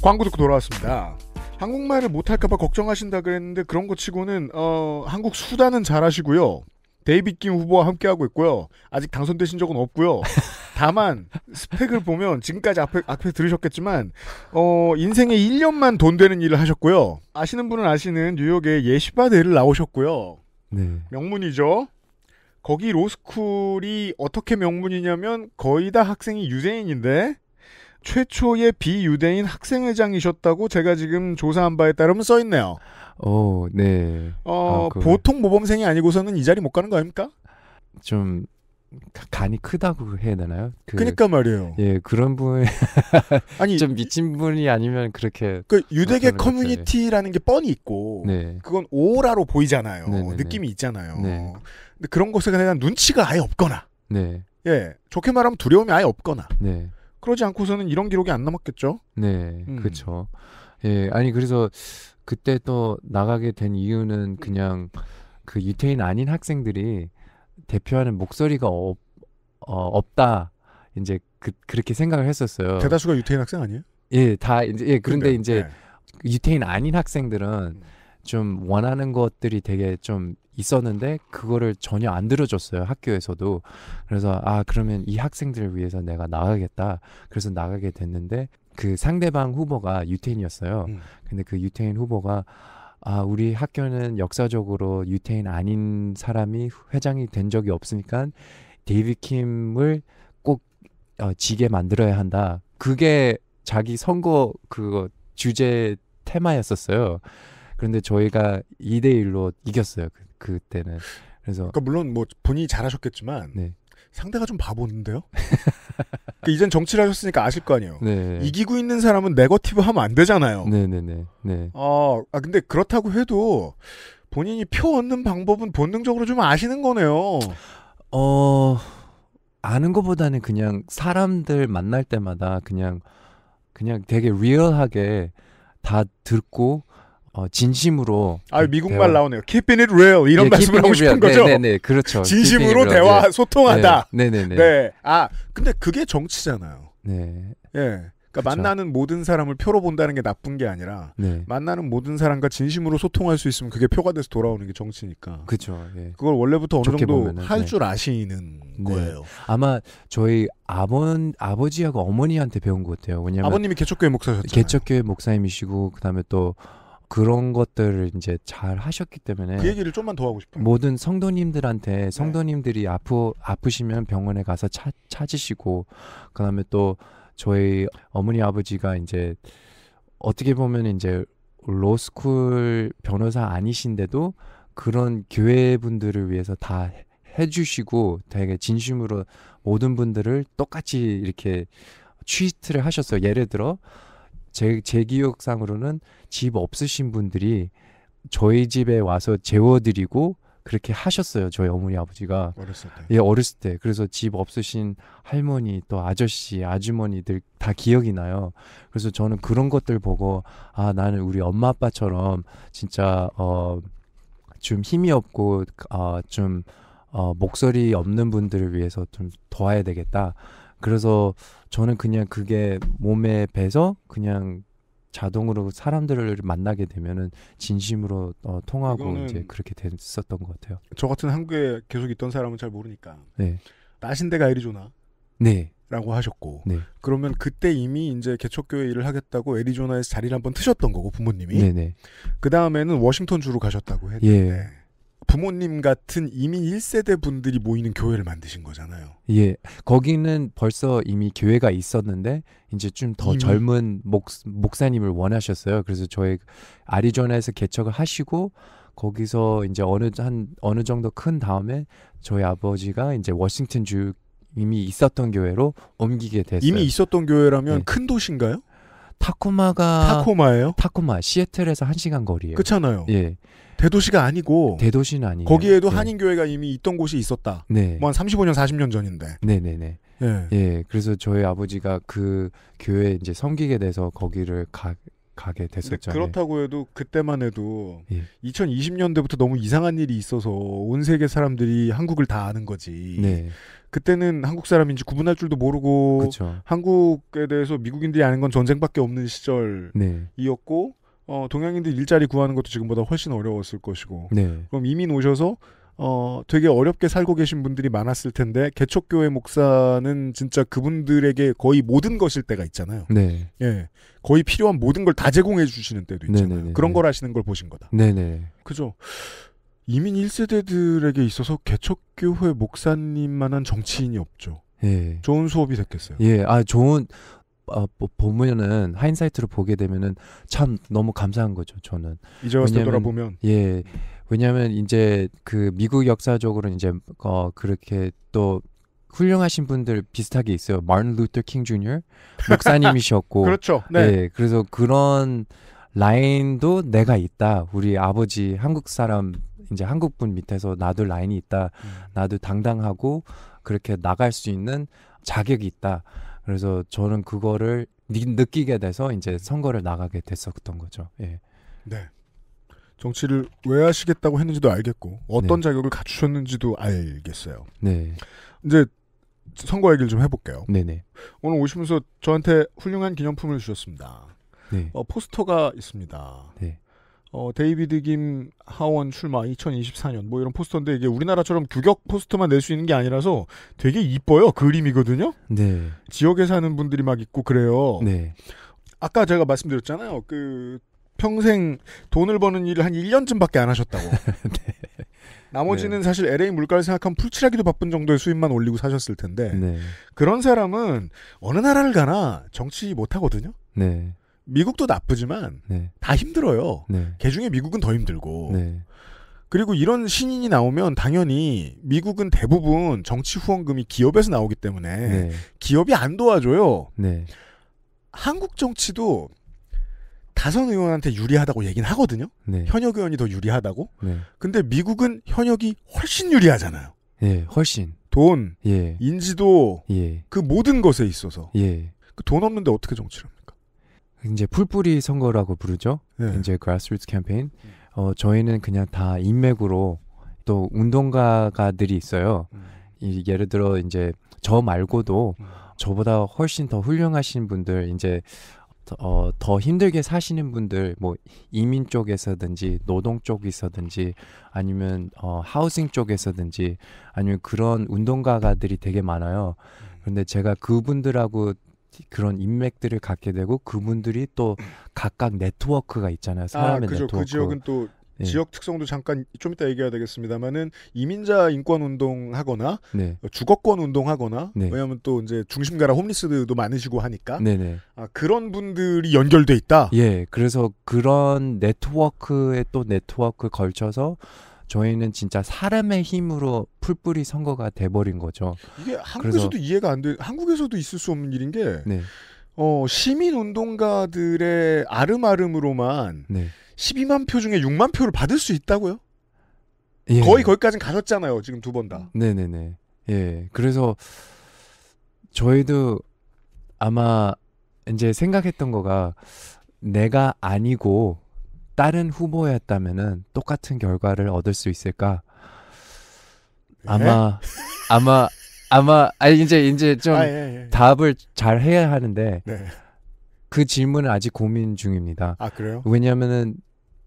광고 듣고 돌아왔습니다. 한국말을 못할까봐 걱정하신다 그랬는데 그런 거 치고는 어, 한국 수다는 잘하시고요. 데이빗 김 후보와 함께하고 있고요. 아직 당선되신 적은 없고요. 다만 스펙을 보면 지금까지 앞에, 앞에 들으셨겠지만 어, 인생에 1년만 돈 되는 일을 하셨고요. 아시는 분은 아시는 뉴욕의 예시바대를 나오셨고요. 네. 명문이죠. 거기 로스쿨이 어떻게 명문이냐면 거의 다 학생이 유대인인데 최초의 비유대인 학생회장이셨다고 제가 지금 조사한 바에 따르면 써있네요. 오, 어, 네. 어, 아, 그... 보통 모범생이 아니고서는 이 자리 못 가는 거 아닙니까? 좀 간이 크다고 해야 되나요? 그, 그니까 말이에요. 예, 그런 분 아니 좀 미친 분이 아니면 그렇게 그 유대계 커뮤니티라는 게 뻔히 있고 네. 그건 오라로 보이잖아요. 네네네. 네, 네. 느낌이 있잖아요. 네. 근데 그런 것에 대한 눈치가 아예 없거나 네. 예, 좋게 말하면 두려움이 아예 없거나 네. 그러지 않고서는 이런 기록이 안 남았겠죠. 네, 음. 그렇죠. 예, 아니 그래서 그때 또 나가게 된 이유는 네. 그냥 그 유태인 아닌 학생들이 대표하는 목소리가 없, 어, 없다. 이제 그, 그렇게 생각을 했었어요. 대다수가 유태인 학생 아니에요? 예, 다 이제 예, 그런데 그래 이제 네. 유태인 아닌 학생들은 음. 좀 원하는 것들이 되게 좀 있었는데 그거를 전혀 안 들어줬어요 학교에서도 그래서 아 그러면 이 학생들을 위해서 내가 나가겠다 그래서 나가게 됐는데 그 상대방 후보가 유태인이었어요. 음. 근데 그 유태인 후보가 아, 우리 학교는 역사적으로 유태인 아닌 사람이 회장이 된 적이 없으니까 데이비 킴을 꼭 어, 지게 만들어야 한다. 그게 자기 선거 그 주제 테마였었어요. 그런데 저희가 2대 1로 이겼어요. 그, 그때는. 그래서 그러니까 물론 뭐 본인이 잘하셨겠지만 네. 상대가 좀 바보인데요? 그러니까 이젠 정치를 하셨으니까 아실 거 아니에요. 네. 이기고 있는 사람은 네거티브 하면 안 되잖아요. 네네네. 네, 네. 네. 아, 아, 근데 그렇다고 해도 본인이 표 얻는 방법은 본능적으로 좀 아시는 거네요. 어, 아는 것보다는 그냥 사람들 만날 때마다 그냥, 그냥 되게 리얼하게 다 듣고 어, 진심으로. 아 그 미국말 대화... 나오네요. Keep it real 이런 네, 말씀을 하고 싶은 real. 네, 거죠. 네네 네, 그렇죠. 진심으로 대화 네. 소통하다. 네네네. 네, 네. 아 근데 그게 정치잖아요. 네. 예. 그러니까 그렇죠. 만나는 모든 사람을 표로 본다는 게 나쁜 게 아니라 네. 만나는 모든 사람과 진심으로 소통할 수 있으면 그게 표가 돼서 돌아오는 게 정치니까. 그죠. 예. 그걸 원래부터 어느 정도 할 줄 아시는 네. 거예요. 아마 저희 아버 아버지하고 어머니한테 배운 것 같아요. 왜냐면 아버님이 개척교회 목사셨잖아요. 개척교회 목사님이시고 그다음에 또 그런 것들을 이제 잘 하셨기 때문에 그 얘기를 좀만 더 하고 싶어요. 모든 성도님들한테 네. 성도님들이 아프 아프시면 병원에 가서 찾 찾으시고 그다음에 또 저희 어머니 아버지가 이제 어떻게 보면 이제 로스쿨 변호사 아니신데도 그런 교회 분들을 위해서 다 해주시고 되게 진심으로 모든 분들을 똑같이 이렇게 트위스트를 하셨어요. 예를 들어 제, 제 기억상으로는 집 없으신 분들이 저희 집에 와서 재워드리고 그렇게 하셨어요. 저희 어머니 아버지가 어렸을 때. 예, 어렸을 때. 그래서 집 없으신 할머니 또 아저씨, 아주머니들 다 기억이 나요. 그래서 저는 그런 것들 보고 아, 나는 우리 엄마 아빠처럼 진짜 어좀 힘이 없고 아좀 어, 목소리 없는 분들을 위해서 좀 도와야 되겠다. 그래서 저는 그냥 그게 몸에 배서 그냥 자동으로 사람들을 만나게 되면은 진심으로 어, 통하고 이제 그렇게 됐었던 것 같아요. 저 같은 한국에 계속 있던 사람은 잘 모르니까. 네. 나신대가 애리조나. 네. 라고 하셨고. 네. 그러면 그때 이미 이제 개척교회 일을 하겠다고 애리조나에서 자리를 한번 트셨던 거고 부모님이. 네네. 그 다음에는 워싱턴 주로 가셨다고 예. 했는데. 예. 부모님 같은 이미 1세대 분들이 모이는 교회를 만드신 거잖아요. 예. 거기는 벌써 이미 교회가 있었는데 이제 좀 더 젊은 목, 목사님을 원하셨어요. 그래서 저희 아리조나에서 개척을 하시고 거기서 이제 어느 한 어느 정도 큰 다음에 저희 아버지가 이제 워싱턴 주 이미 있었던 교회로 옮기게 됐어요. 이미 있었던 교회라면 네. 큰 도시인가요? 타코마가 타코마예요? 타코마 시애틀에서 한시간 거리예요. 그렇잖아요. 예. 대도시가 아니고 대도시는 아니에요. 거기에도 네. 한인교회가 이미 있던 곳이 있었다. 네. 뭐 한 35년 40년 전인데. 네, 네, 네. 예. 예. 그래서 저희 아버지가 그 교회 이제 섬기게 돼서 거기를 가 가게 됐었죠. 그렇다고 해도 그때만 해도 예. 2020년대부터 너무 이상한 일이 있어서 온 세계 사람들이 한국을 다 아는 거지. 네. 그때는 한국 사람인지 구분할 줄도 모르고 그쵸. 한국에 대해서 미국인들이 아는 건 전쟁밖에 없는 네. 시절이었고 네. 어, 동양인들 일자리 구하는 것도 지금보다 훨씬 어려웠을 것이고 네. 그럼 이민 오셔서 어, 되게 어렵게 살고 계신 분들이 많았을 텐데 개척교회 목사는 진짜 그분들에게 거의 모든 것일 때가 있잖아요. 네. 예. 거의 필요한 모든 걸 다 제공해 주시는 때도 있잖아요. 네네네. 네, 네, 그런 네. 걸 하시는 걸 보신 거다. 네네. 그죠? 이민 1세대들에게 있어서 개척교회 목사님만한 정치인이 없죠. 예. 좋은 수업이 됐겠어요. 예. 아, 좋은 아, 어, 보면은 하인사이트로 보게 되면은 참 너무 감사한 거죠. 저는 이제 와서 돌아보면 예 왜냐하면 이제 그 미국 역사적으로 이제 어 그렇게 또 훌륭하신 분들 비슷하게 있어요. 마른 루터 킹 주니어 목사님이셨고 그렇죠. 네. 네. 그래서 그런 라인도 내가 있다. 우리 아버지 한국 사람 이제 한국분 밑에서 나도 라인이 있다. 음. 나도 당당하고 그렇게 나갈 수 있는 자격이 있다. 그래서 저는 그거를 느끼게 돼서 이제 선거를 나가게 됐었던 거죠. 예. 네. 정치를 왜 하시겠다고 했는지도 알겠고 어떤 네. 자격을 갖추셨는지도 알겠어요. 네. 이제 선거 얘기를 좀 해볼게요. 네네. 네. 오늘 오시면서 저한테 훌륭한 기념품을 주셨습니다. 네. 어, 포스터가 있습니다. 네. 어, 데이비드 김 하원 출마 2024년 뭐 이런 포스터인데 이게 우리나라처럼 규격 포스터만 낼 수 있는 게 아니라서 되게 이뻐요. 그림이거든요. 네. 지역에 사는 분들이 막 있고 그래요. 네. 아까 제가 말씀드렸잖아요. 그 평생 돈을 버는 일을 한 1년쯤밖에 안 하셨다고. 네. 나머지는 네. 사실 LA 물가를 생각하면 풀칠하기도 바쁜 정도의 수입만 올리고 사셨을 텐데 네. 그런 사람은 어느 나라를 가나 정치 못하거든요. 네. 미국도 나쁘지만 네. 다 힘들어요. 네. 그 중에 미국은 더 힘들고 네. 그리고 이런 신인이 나오면 당연히 미국은 대부분 정치 후원금이 기업에서 나오기 때문에 네. 기업이 안 도와줘요. 한국 정치도 다선 의원한테 유리하다고 얘기는 하거든요. 네. 현역 의원이 더 유리하다고. 네. 근데 미국은 현역이 훨씬 유리하잖아요. 예, 훨씬. 돈, 예. 인지도, 예. 그 모든 것에 있어서. 예. 그돈 없는데 어떻게 정치를 합니까? 이제 풀뿌리 선거라고 부르죠. 예. 이제 그라스루트 캠페인. 어, 저희는 그냥 다 인맥으로 또 운동가가들이 있어요. 음. 이, 예를 들어 이제 저 말고도 음. 저보다 훨씬 더 훌륭하신 분들 이제 어, 더 힘들게 사시는 분들 뭐 이민 쪽에서든지 노동 쪽에서든지 아니면 어, 하우싱 쪽에서든지 아니면 그런 운동가가들이 되게 많아요. 음. 그런데 제가 그분들하고 그런 인맥들을 갖게 되고 그분들이 또 음. 각각 네트워크가 있잖아요. 아, 사람의 아, 그죠. 그 네트워크. 그 지역은 또 네. 지역 특성도 잠깐 좀 이따 얘기해야 되겠습니다만은 이민자 인권 운동하거나 네. 주거권 운동하거나 네. 왜냐하면 또 이제 중심가라 홈리스들도 많으시고 하니까 네, 네. 아, 그런 분들이 연결돼 있다. 예, 그래서 그런 네트워크에 또 네트워크 걸쳐서 저희는 진짜 사람의 힘으로 풀뿌리 선거가 돼버린 거죠. 이게 한국에서도 그래서... 이해가 안 돼. 한국에서도 있을 수 없는 일인 게. 네. 어, 시민 운동가들의 아름아름으로만 12만 표 중에 6만 표를 받을 수 있다고요? 예. 거의 거기까지는 가셨잖아요. 지금 두 번 다. 네네네. 예. 그래서 저희도 아마 이제 생각했던 거가 내가 아니고 다른 후보였다면은 똑같은 결과를 얻을 수 있을까? 네. 아마 네? 아마 아마 아니 이제 이제 좀 아, 예, 예. 예. 답을 잘 해야 하는데 네. 그 질문을 아직 고민 중입니다. 아 그래요? 왜냐하면은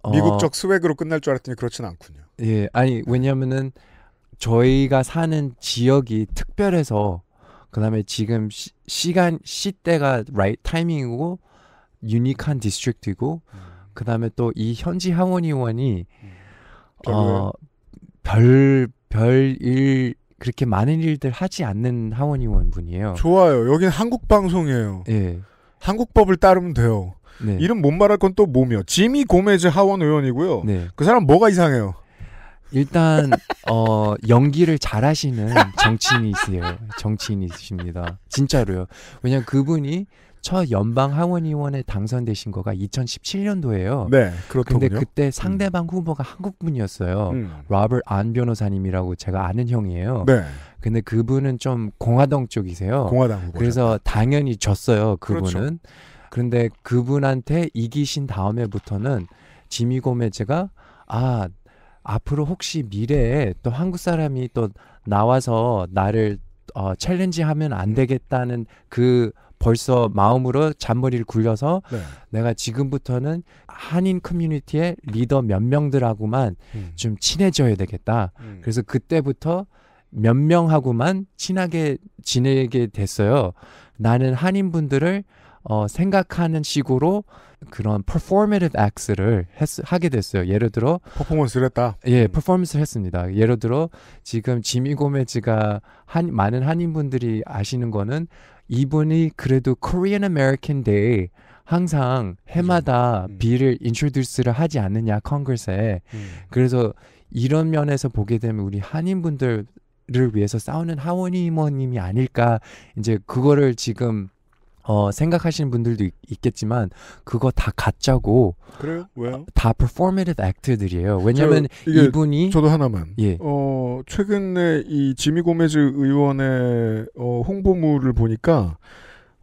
어. 미국적 스웩으로 끝날 줄 알았더니 그렇진 않군요. 예, 아니 네. 왜냐하면은 저희가 사는 지역이 특별해서 그다음에 지금 시, 간 시대가 right 타이밍이고 유니크한 디스트릭트이고 음. 그다음에 또 이 현지 항원의원이 음. 어, 별, 별 일, 그렇게 많은 일들 하지 않는 하원의원 분이에요. 좋아요. 여긴 한국 방송이에요. 예. 한국법을 따르면 돼요. 네. 이름 못 말할 건 또 뭐며 지미 고메즈 하원 의원이고요. 네. 그 사람 뭐가 이상해요? 일단 어 연기를 잘하시는 정치인이세요. 정치인이십니다. 진짜로요. 왜냐면 그분이 첫 연방 하원의원에 당선되신 거가 2017년도예요. 네, 그렇군요. 근데 그때 음. 상대방 후보가 한국분이었어요. 음. 로버트 안 변호사님이라고 제가 아는 형이에요. 네. 근데 그분은 좀 공화당 쪽이세요. 공화당 후보. 그래서 당연히 졌어요. 그렇죠. 그분은. 그렇죠. 그런데 그분한테 이기신 다음에부터는 지미 고매제가아 앞으로 혹시 미래에 또 한국 사람이 또 나와서 나를 어, 챌린지하면 안 음. 되겠다는 그 벌써 마음으로 잔머리를 굴려서 네. 내가 지금부터는 한인 커뮤니티의 리더 몇 명들하고만 음. 좀 친해져야 되겠다. 음. 그래서 그때부터 몇 명하고만 친하게 지내게 됐어요. 나는 한인분들을 어, 생각하는 식으로 그런 performative acts를 했, 하게 됐어요. 예를 들어 퍼포먼스를 했다. 예, 퍼포먼스를 음. 했습니다. 예를 들어 지금 지미 고메즈가 한, 많은 한인분들이 아시는 거는 이분이 그래도 Korean American Day 항상 해마다 음. 비를 인트로듀스를 하지 않느냐 컨그레스에 음. 그래서 이런 면에서 보게 되면 우리 한인분들을 위해서 싸우는 하원이원님이 아닐까 이제 그거를 지금 어, 생각하시는 분들도 있, 겠지만 그거 다 가짜고 그래요? 왜요? 어, 다 performative act들이에요. 왜냐면 저, 이분이 저도 하나만 예. 어, 최근에 이 지미 고메즈 의원의 어, 홍보물을 보니까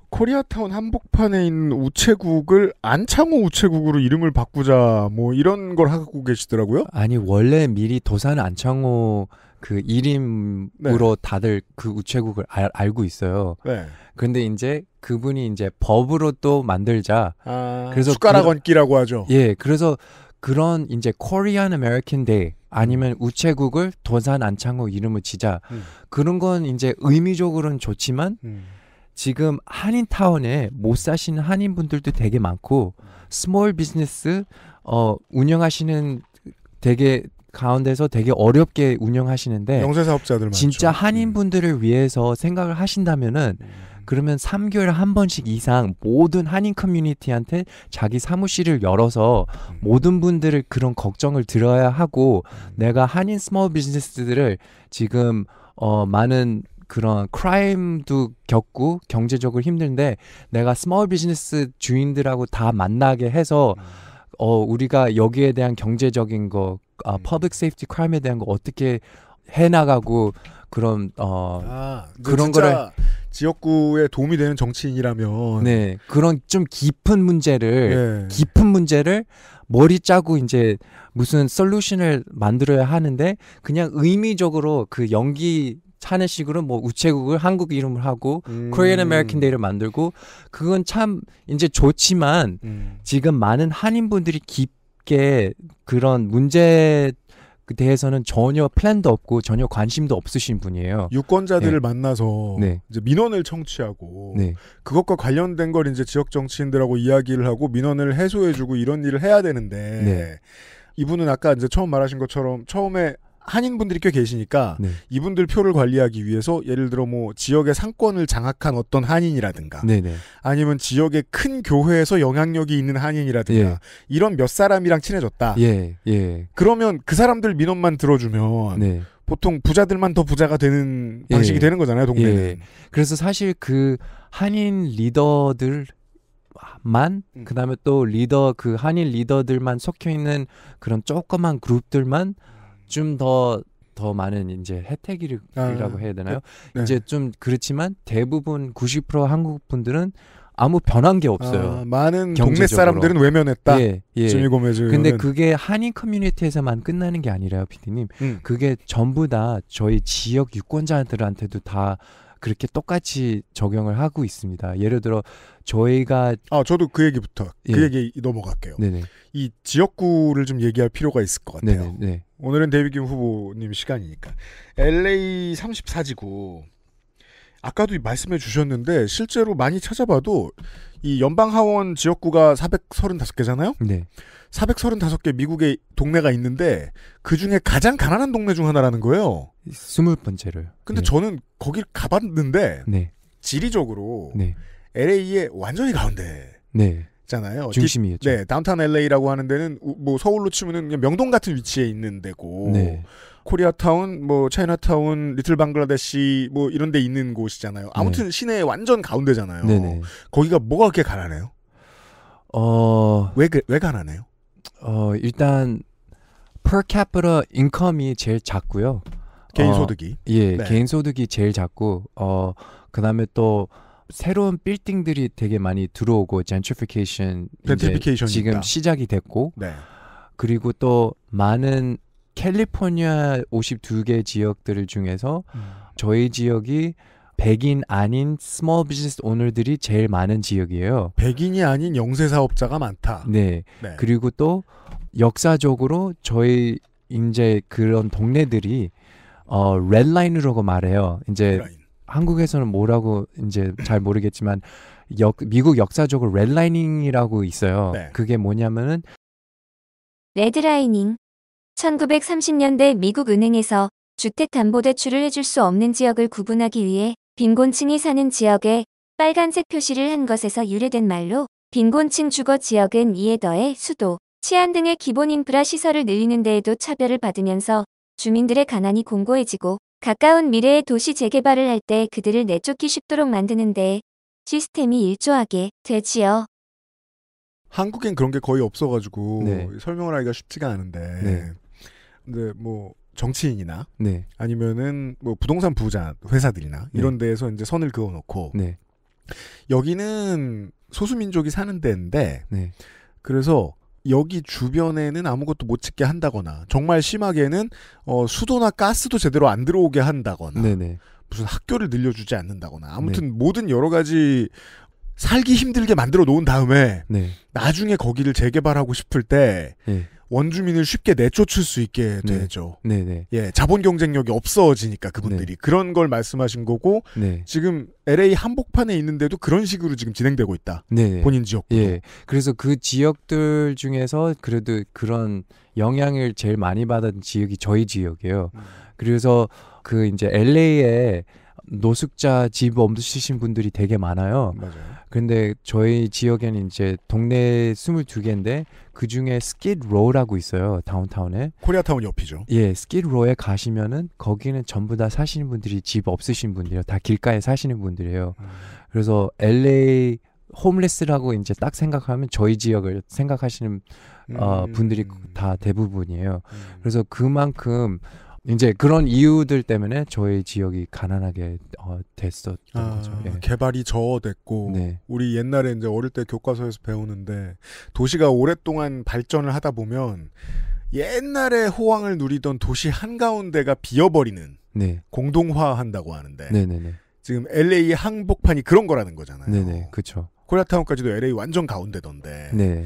코리아타운 한복판에 있는 우체국을 안창호 우체국으로 이름을 바꾸자 뭐 이런 걸 하고 계시더라고요. 아니 원래 미리 도산 안창호 그 이름으로 네. 다들 그 우체국을 알, 알고 있어요. 네. 근데 이제 그분이 이제 법으로 또 만들자. 아, 그래서 숟가락 그, 얹기라고 하죠. 예, 그래서 그런 이제 코리안 아메리칸 데이 아니면 음. 우체국을 도산 안창호 이름을 지자. 음. 그런 건 이제 의미적으로는 좋지만 음. 지금 한인타운에 못 사시는 한인분들도 되게 많고 음. 스몰 비즈니스 어 운영하시는 되게 가운데서 되게 어렵게 운영하시는데 영세 사업자들 진짜 많죠. 음. 한인분들을 음. 위해서 생각을 하신다면은 음. 그러면 3개월 에한 번씩 이상 모든 한인 커뮤니티한테 자기 사무실을 열어서 음. 모든 분들을 그런 걱정을 들어야 하고 음. 내가 한인 스몰 비즈니스들을 지금 어 많은 그런 크라임도 겪고 경제적으로 힘든데 내가 스몰 비즈니스 주인들하고 다 만나게 해서 어 우리가 여기에 대한 경제적인 거 아, 퍼블릭 세이프티 크라임에 대한 거 어떻게 해나가고 그런 어 아, 그런 거를 지역구에 도움이 되는 정치인이라면 네 그런 좀 깊은 문제를 네. 깊은 문제를 머리 짜고 이제 무슨 솔루션을 만들어야 하는데 그냥 의미적으로 그 연기 차는 식으로 뭐 우체국을 한국 이름을 하고 음. 코리안 아메리칸 데이를 만들고 그건 참 이제 좋지만 음. 지금 많은 한인분들이 깊 쉽게 그런 문제 그 대해서는 전혀 플랜도 없고 전혀 관심도 없으신 분이에요. 유권자들을 네. 만나서 네. 이제 민원을 청취하고 네. 그것과 관련된 걸 이제 지역 정치인들하고 이야기를 하고 민원을 해소해주고 이런 일을 해야 되는데 네. 이분은 아까 이제 처음 말하신 것처럼 처음에 한인분들이 꽤 계시니까 네. 이분들 표를 관리하기 위해서 예를 들어 뭐 지역의 상권을 장악한 어떤 한인이라든가 네네. 네. 아니면 지역의 큰 교회에서 영향력이 있는 한인이라든가 예. 이런 몇 사람이랑 친해졌다. 예. 예. 그러면 그 사람들 민원만 들어주면 네. 보통 부자들만 더 부자가 되는 예, 방식이 예. 되는 거잖아요, 동네는. 예. 그래서 사실 그 한인 리더들 만 음. 그다음에 또 리더 그 한인 리더들만 속해 있는 그런 조그만 그룹들만 음. 좀더더 많은 이제 혜택이라고 아, 해야 되나요? 네. 이제 좀 그렇지만 대부분 90% 한국 분들은 아무 변한 게 없어요. 아, 많은 경제적으로. 동네 사람들은 외면했다. 예, 예. 주미 고메즈. 근데 그게 한인 커뮤니티에서만 끝나는 게 아니라요, 피디님. 음. 그게 전부 다 저희 지역 유권자들한테도 다 그렇게 똑같이 적용을 하고 있습니다. 예를 들어 저희가 아 저도 그 얘기부터 그 예. 그 얘기 넘어갈게요. 네네. 이 지역구를 좀 얘기할 필요가 있을 것 같아요. 네네. 네. 오늘은 데뷔김 후보님 시간이니까 LA 34지구 아까도 말씀해 주셨는데 실제로 많이 찾아봐도 이 연방 하원 지역구가 435개잖아요. 네. 435개 미국의 동네가 있는데 그 중에 가장 가난한 동네 중 하나라는 거예요. 스물 번째를 근데 네. 저는 거길 가봤는데 네. 지리적으로 네. LA의 완전히 가운데. 네. 잖아요. 중심이죠 네, 다운타운 LA라고 하는 데는 뭐 서울로 치면은 그냥 명동 같은 위치에 있는 데고 네. 코리아타운, 뭐 차이나타운, 리틀 방글라데시 뭐 이런 데 있는 곳이잖아요. 네. 아무튼 네. 시내의 완전 가운데잖아요. 네네. 거기가 뭐가 그렇게 가난해요? 어, 왜, 그, 왜 가난해요? 어 일단 per capita income이 제일 작고요. 개인 어, 소득이. 어, 예, 네. 개인 소득이 제일 작고 어 그다음에 또 새로운 빌딩들이 되게 많이 들어오고 gentrification g e 지금 있다. 시작이 됐고 네. 그리고 또 많은 캘리포니아 52개 지역들 중에서 음. 저희 지역이 백인 아닌 스몰 비즈니스 오너들이 제일 많은 지역이에요. 백인이 아닌 영세 사업자가 많다. 네. 네. 그리고 또 역사적으로 저희 이제 그런 동네들이 어레드라인으로 말해요. 이제 라인. 한국에서는 뭐라고 이제 잘 모르겠지만 역, 미국 역사적으로 레드라이닝이라고 있어요. 네. 그게 뭐냐면은 레드라이닝 1930년대 미국 은행에서 주택담보대출을 해줄 수 없는 지역을 구분하기 위해 빈곤층이 사는 지역에 빨간색 표시를 한 것에서 유래된 말로 빈곤층 주거 지역은 이에 더해 수도, 치안 등의 기본 인프라 시설을 늘리는 데에도 차별을 받으면서 주민들의 가난이 공고해지고 가까운 미래의 도시 재개발을 할 때 그들을 내쫓기 쉽도록 만드는 데 시스템이 일조하게 되지요. 한국엔 그런 게 거의 없어가지고 네. 설명을 하기가 쉽지가 않은데 네. 근데 뭐 정치인이나 네. 아니면은 뭐 부동산 부자 회사들이나 네. 이런 데에서 이제 선을 그어 놓고 네. 여기는 소수민족이 사는 데인데 네. 그래서 여기 주변에는 아무것도 못 짓게 한다거나 정말 심하게는 어, 수도나 가스도 제대로 안 들어오게 한다거나 네네. 네. 무슨 학교를 늘려주지 않는다거나 아무튼 네. 모든 여러 가지 살기 힘들게 만들어 놓은 다음에 네. 나중에 거기를 재개발하고 싶을 때 네. 원주민을 쉽게 내쫓을 수 있게 네. 되죠. 네네. 예, 자본 경쟁력이 없어지니까 그분들이 네. 그런 걸 말씀하신 거고 네. 지금 LA 한복판에 있는데도 그런 식으로 지금 진행되고 있다. 네 본인 지역. 예. 그래서 그 지역들 중에서 그래도 그런 영향을 제일 많이 받은 지역이 저희 지역이에요. 음. 그래서 그 이제 LA에 노숙자 집 없으신 분들이 되게 많아요. 맞아요. 근데 저희 지역에는 이제 동네 22개인데 그 중에 스킷로라고 있어요. 다운타운에. 코리아타운 옆이죠. 예, 스킷로에 가시면은 거기는 전부 다 사시는 분들이 집 없으신 분들이요. 다 길가에 사시는 분들이에요. 음. 그래서 LA 홈리스라고 이제 딱 생각하면 저희 지역을 생각하시는 어, 음. 어, 분들이 다 대부분이에요. 음. 그래서 그만큼 이제 그런 이유들 때문에 저희 지역이 가난하게 어, 됐었던 아, 거죠. 예. 개발이 저어됐고 네. 우리 옛날에 이제 어릴 때 교과서에서 배우는데 도시가 오랫동안 발전을 하다 보면 옛날에 호황을 누리던 도시 한가운데가 비어버리는 네. 공동화한다고 하는데 네네네. 지금 LA 항복판이 그런 거라는 거잖아요. 네네, 그렇죠. 코리아타운까지도 LA 완전 가운데던데. 네.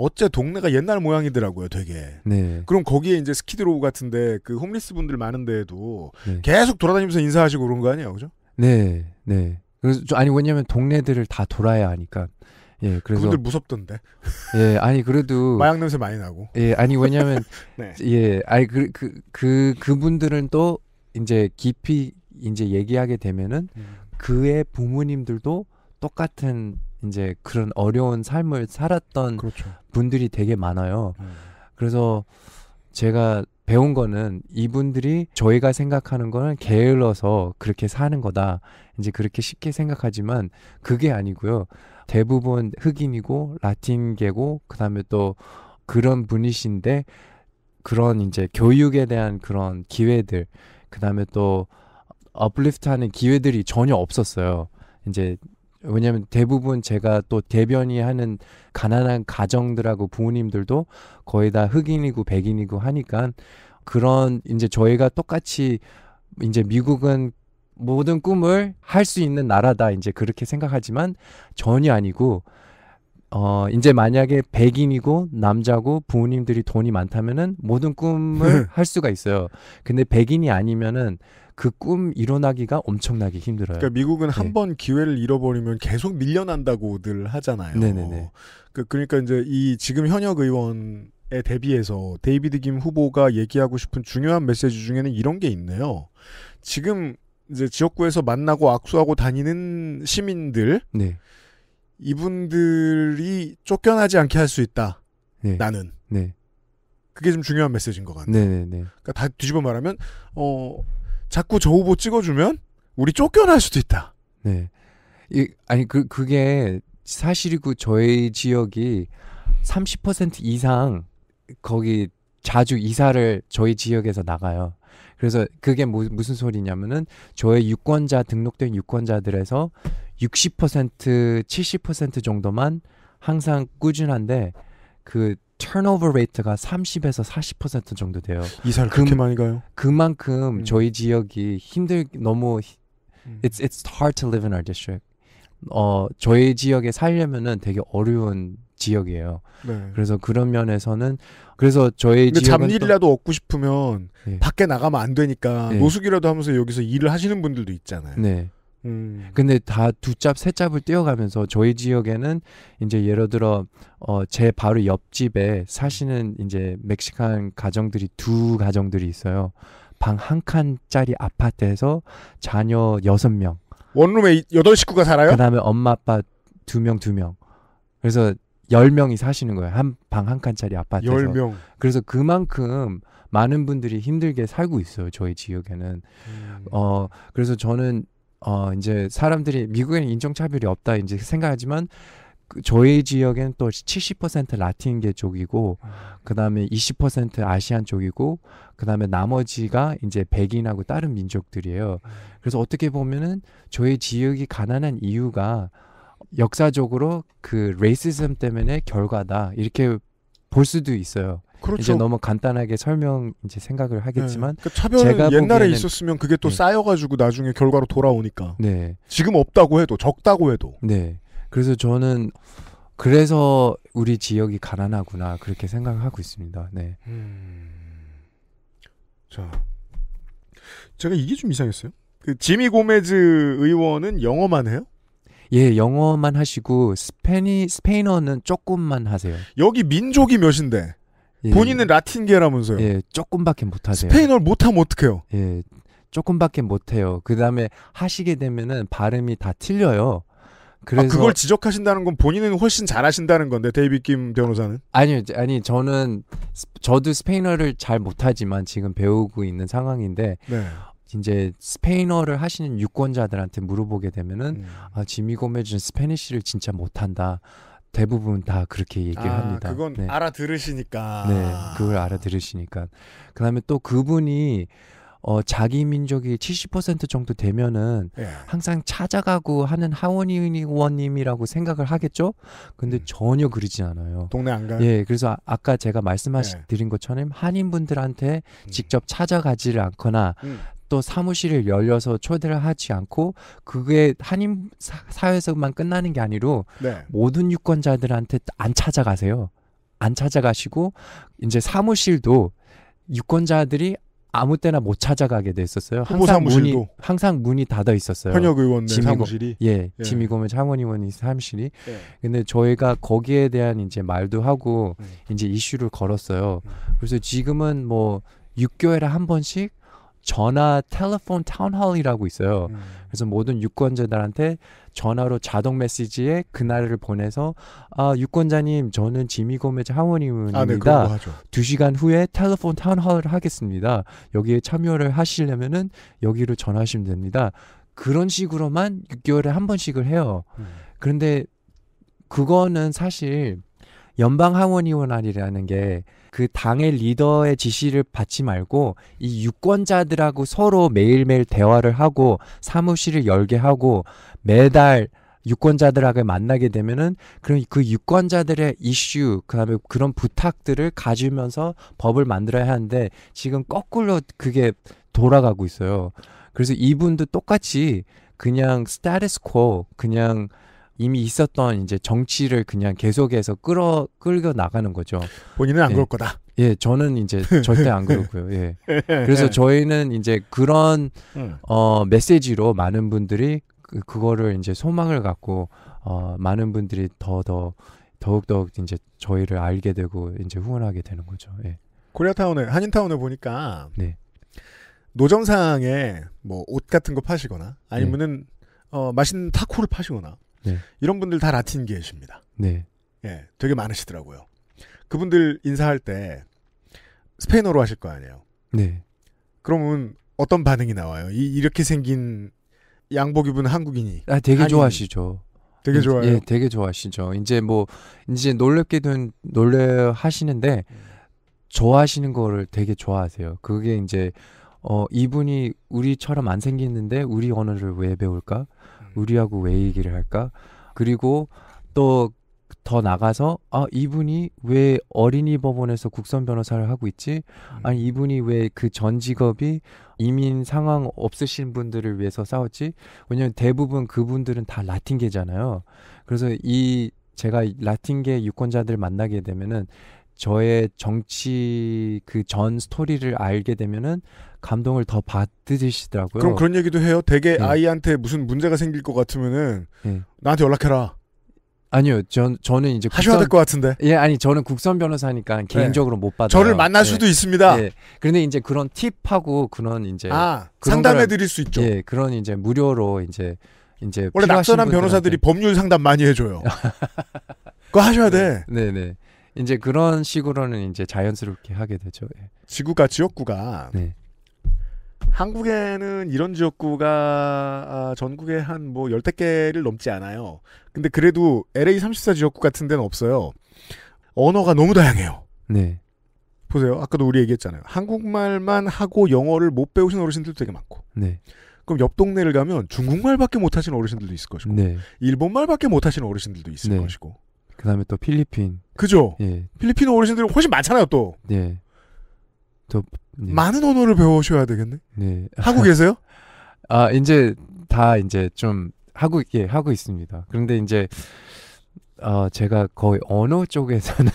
어째 동네가 옛날 모양이더라고요, 되게. 네. 그럼 거기에 이제 스키드로우 같은데 그 홈리스 분들 많은데도 네. 계속 돌아다니면서 인사하시고 그런 거 아니에요, 그죠? 네, 네. 그래서 아니 왜냐면 동네들을 다 돌아야 하니까. 예, 그래서 그분들 무섭던데. 예, 아니 그래도 마약 냄새 많이 나고. 예, 아니 왜냐면 네. 예, 아니 그그 그, 그, 그 분들은또 이제 깊이 이제 얘기하게 되면은 음. 그의 부모님들도 똑같은 이제 그런 어려운 삶을 살았던 그렇죠. 분들이 되게 많아요. 음. 그래서 제가 배운 거는 이분들이 저희가 생각하는 거는 게을러서 그렇게 사는 거다. 이제 그렇게 쉽게 생각하지만 그게 아니고요. 대부분 흑인이고 라틴계고 그다음에 또 그런 분이신데 그런 이제 교육에 대한 그런 기회들 그다음에 또 어플리프트하는 기회들이 전혀 없었어요. 이제 왜냐하면 대부분 제가 또 대변이 하는 가난한 가정들하고 부모님들도 거의 다 흑인이고 백인이고 하니까 그런 이제 저희가 똑같이 이제 미국은 모든 꿈을 할 수 있는 나라다 이제 그렇게 생각하지만 전혀 아니고 어 이제 만약에 백인이고 남자고 부모님들이 돈이 많다면은 모든 꿈을 할 수가 있어요. 근데 백인이 아니면은 그꿈 일어나기가 엄청나게 힘들어요. 그러니까 미국은 네. 한번 기회를 잃어버리면 계속 밀려난다고 들 하잖아요. 네네네. 그, 그러니까 이제 이 지금 현역 의원 에 대비해서 데이비드 김 후보가 얘기하고 싶은 중요한 메시지 중에는 이런 게 있네요. 지금 이제 지역구에서 만나고 악수하고 다니는 시민들, 네. 이분들이 쫓겨나지 않게 할 수 있다. 네. 나는. 네. 그게 좀 중요한 메시지인 것 같아요. 네네네. 그러니까 다 뒤집어 말하면 어 자꾸 저 후보 찍어주면 우리 쫓겨날 수도 있다. 네. 이, 아니 그 그게 사실이고 그 저희 지역이 30% 이상 거기 자주 이사를 저희 지역에서 나가요. 그래서 그게 뭐, 무슨 소리냐면은 저의 유권자 등록된 유권자들에서 60% 70% 정도만 항상 꾸준한데 그 턴오버 레이트가 30에서 40% 정도 돼요. 이사를 그, 렇게 많이 가요? 그만큼 음. 저희 지역이 힘들 너무 음. it's it's hard to live in our district. 어 저희 지역에 살려면은 되게 어려운 지역이에요. 네. 그래서 그런 면에서는 그래서 저희 잡일이라도 얻고 싶으면 네. 밖에 나가면 안 되니까 네. 노숙이라도 하면서 여기서 일을 하시는 분들도 있잖아요. 네. 음. 근데 다 두 짭, 세 짭을 뛰어가면서 저희 지역에는 이제 예를 들어 어, 제 바로 옆집에 사시는 이제 멕시칸 가정들이 두 가정들이 있어요. 방 한 칸짜리 아파트에서 자녀 여섯 명. 원룸에 여덟 식구가 살아요? 그다음에 엄마 아빠 두 명, 두 명. 그래서 열명이 사시는 거예요. 한 방 한 칸짜리 아파트에서. 1명 그래서 그만큼 많은 분들이 힘들게 살고 있어요. 저희 지역에는. 음. 어, 그래서 저는 어 이제 사람들이 미국에는 인종차별이 없다 이제 생각하지만 그 저희 지역엔 또70% 라틴계 쪽이고 아. 그다음에 20% 아시안 쪽이고 그다음에 나머지가 이제 백인하고 다른 민족들이에요. 음. 그래서 어떻게 보면은 저희 지역이 가난한 이유가 역사적으로 그 레이시즘 때문에 결과다 이렇게 볼 수도 있어요. 그렇죠. 이제 너무 간단하게 설명 이제 생각을 하겠지만 네. 그러니까 차별은 제가 옛날에 보기에는... 있었으면 그게 또 네. 쌓여가지고 나중에 결과로 돌아오니까. 네. 지금 없다고 해도 적다고 해도. 네. 그래서 저는 그래서 우리 지역이 가난하구나 그렇게 생각하고 있습니다. 네. 음... 제가 이게 좀 이상했어요. 그 지미 고메즈 의원은 영어만 해요? 예, 영어만 하시고 스페니 스페인어는 조금만 하세요. 여기 민족이 몇인데? 예. 본인은 라틴계라면서요. 예, 조금밖에 못하세요. 스페인어를 못하면 어떡해요? 예, 조금밖에 못해요. 그 다음에 하시게 되면은 발음이 다 틀려요. 아, 그래서 아, 그걸 지적하신다는 건 본인은 훨씬 잘하신다는 건데 데이비 김 변호사는 아니요 아니 저는 저도 스페인어를 잘 못하지만 지금 배우고 있는 상황인데 네. 이제 스페인어를 하시는 유권자들한테 물어보게 되면은 음. 아 지미 고메즈는 스페니쉬를 진짜 못한다 대부분 다 그렇게 얘기 합니다. 아, 그건 네. 알아들으시니까. 네, 그걸 알아들으시니까. 그다음에 또 그분이 어, 자기 민족이 70% 정도 되면은 예. 항상 찾아가고 하는 하원의원님이라고 생각을 하겠죠. 근데 음. 전혀 그러지 않아요. 동네 안가 예, 그래서 아, 까 제가 말씀하신 예. 드린 것처럼 한인분들한테 음. 직접 찾아가지를 않거나 음. 또 사무실을 열려서 초대를 하지 않고 그게 한인 사, 회에서만 끝나는 게 아니로 네. 모든 유권자들한테 안 찾아가세요. 안 찾아가시고 이제 사무실도 유권자들이 아무 때나 못 찾아가게 됐었어요. 항상 문이 항상 문이 닫아 있었어요. 현역 의원 사무실이 예, 예. 지미고문 창원의원이 사무실이. 예. 근데 저희가 거기에 대한 이제 말도 하고 음. 이제 이슈를 걸었어요. 음. 그래서 지금은 뭐 6개월에 한 번씩 전화 텔레폰 타운홀이라고 있어요. 음. 그래서 모든 유권자들한테 전화로 자동 메시지에 그날을 보내서 아 유권자님 저는 지미 고메즈 하원의원입니다. 아, 네, 2시간 후에 텔레폰 타운홀을 하겠습니다. 여기에 참여를 하시려면은 여기로 전화하시면 됩니다. 그런 식으로만 6개월에 한 번씩을 해요. 음. 그런데 그거는 사실 연방 하원의원 안이라는 게그 당의 리더의 지시를 받지 말고 이 유권자들하고 서로 매일매일 대화를 하고 사무실을 열게 하고 매달 유권자들하고 만나게 되면은 그런 그 유권자들의 이슈 그다음에 그런 부탁들을 가지면서 법을 만들어야 하는데 지금 거꾸로 그게 돌아가고 있어요. 그래서 이분도 똑같이 그냥 스타리스코 그냥 이미 있었던 이제 정치를 그냥 계속해서 끌어 끌겨 나가는 거죠. 본인은 안 예. 그럴 거다. 예, 저는 이제 절대 안 그렇고요. 예. 그래서 저희는 이제 그런 음. 어 메시지로 많은 분들이 그, 그거를 이제 소망을 갖고 어 많은 분들이 더 더 더욱 더욱 이제 저희를 알게 되고 이제 후원하게 되는 거죠. 예. 코리아타운에 한인타운을 보니까 네. 노점상에 뭐 옷 같은 거 파시거나 네. 아니면은 네. 어 맛있는 타코를 파시거나 네. 이런 분들 다 라틴계십니다. 네. 예, 되게 많으시더라고요. 그분들 인사할 때 스페인어로 하실 거 아니에요. 네. 그러면 어떤 반응이 나와요? 이, 이렇게 생긴 양복 입은 한국인이. 아, 되게 한인. 좋아하시죠. 되게 좋아요. 예, 되게 좋아하시죠. 이제 뭐 이제 놀랍게도 놀래 하시는데 음. 좋아하시는 거를 되게 좋아하세요. 그게 이제 어 이분이 우리처럼 안 생겼는데 우리 언어를 왜 배울까? 우리하고 왜 얘기를 할까? 그리고 또 더 나가서 아 이분이 왜 어린이 법원에서 국선 변호사를 하고 있지? 음. 아니 이분이 왜 그 전 직업이 이민 상황 없으신 분들을 위해서 싸웠지? 왜냐면 대부분 그분들은 다 라틴계잖아요. 그래서 이 제가 라틴계 유권자들 만나게 되면은 저의 정치 그 전 스토리를 알게 되면은 감동을 더 받으시더라고요. 그럼 그런 얘기도 해요. 되게 네. 아이한테 무슨 문제가 생길 것 같으면은 네. 나한테 연락해라. 아니요, 전 저는 이제 하셔야 될 것 같은데. 예, 아니 저는 국선 변호사니까 네. 개인적으로 네. 못 받아요. 저를 만날 네. 수도 있습니다. 예. 그런데 이제 그런 팁하고 그런 이제 아, 그런 상담해 드릴 수 있죠. 예, 그런 이제 무료로 이제 이제 원래 낙선한 변호사들이 법률 상담 많이 해줘요. 그거 하셔야 돼. 네, 네. 네. 이제 그런 식으로는 이제 자연스럽게 하게 되죠. 예. 지구가 지역구가 네. 한국에는 이런 지역구가 아, 전국에 한 뭐 열댓 개를 넘지 않아요. 근데 그래도 LA 34 지역구 같은 데는 없어요. 언어가 너무 다양해요. 네. 보세요. 아까도 우리 얘기했잖아요. 한국말만 하고 영어를 못 배우신 어르신들도 되게 많고. 네. 그럼 옆 동네를 가면 중국말밖에 못 하시는 어르신들도 있을 것이고. 네. 일본말밖에 못 하시는 어르신들도 있을 네. 것이고. 그다음에 또 필리핀. 그죠? 예. 필리핀 어르신들이 훨씬 많잖아요, 또. 예. 저 예. 많은 언어를 배우셔야 되겠네. 네. 하고 계세요? 아, 이제 다 이제 좀 하고 예, 하고 있습니다. 그런데 이제 어, 제가 거의 언어 쪽에서는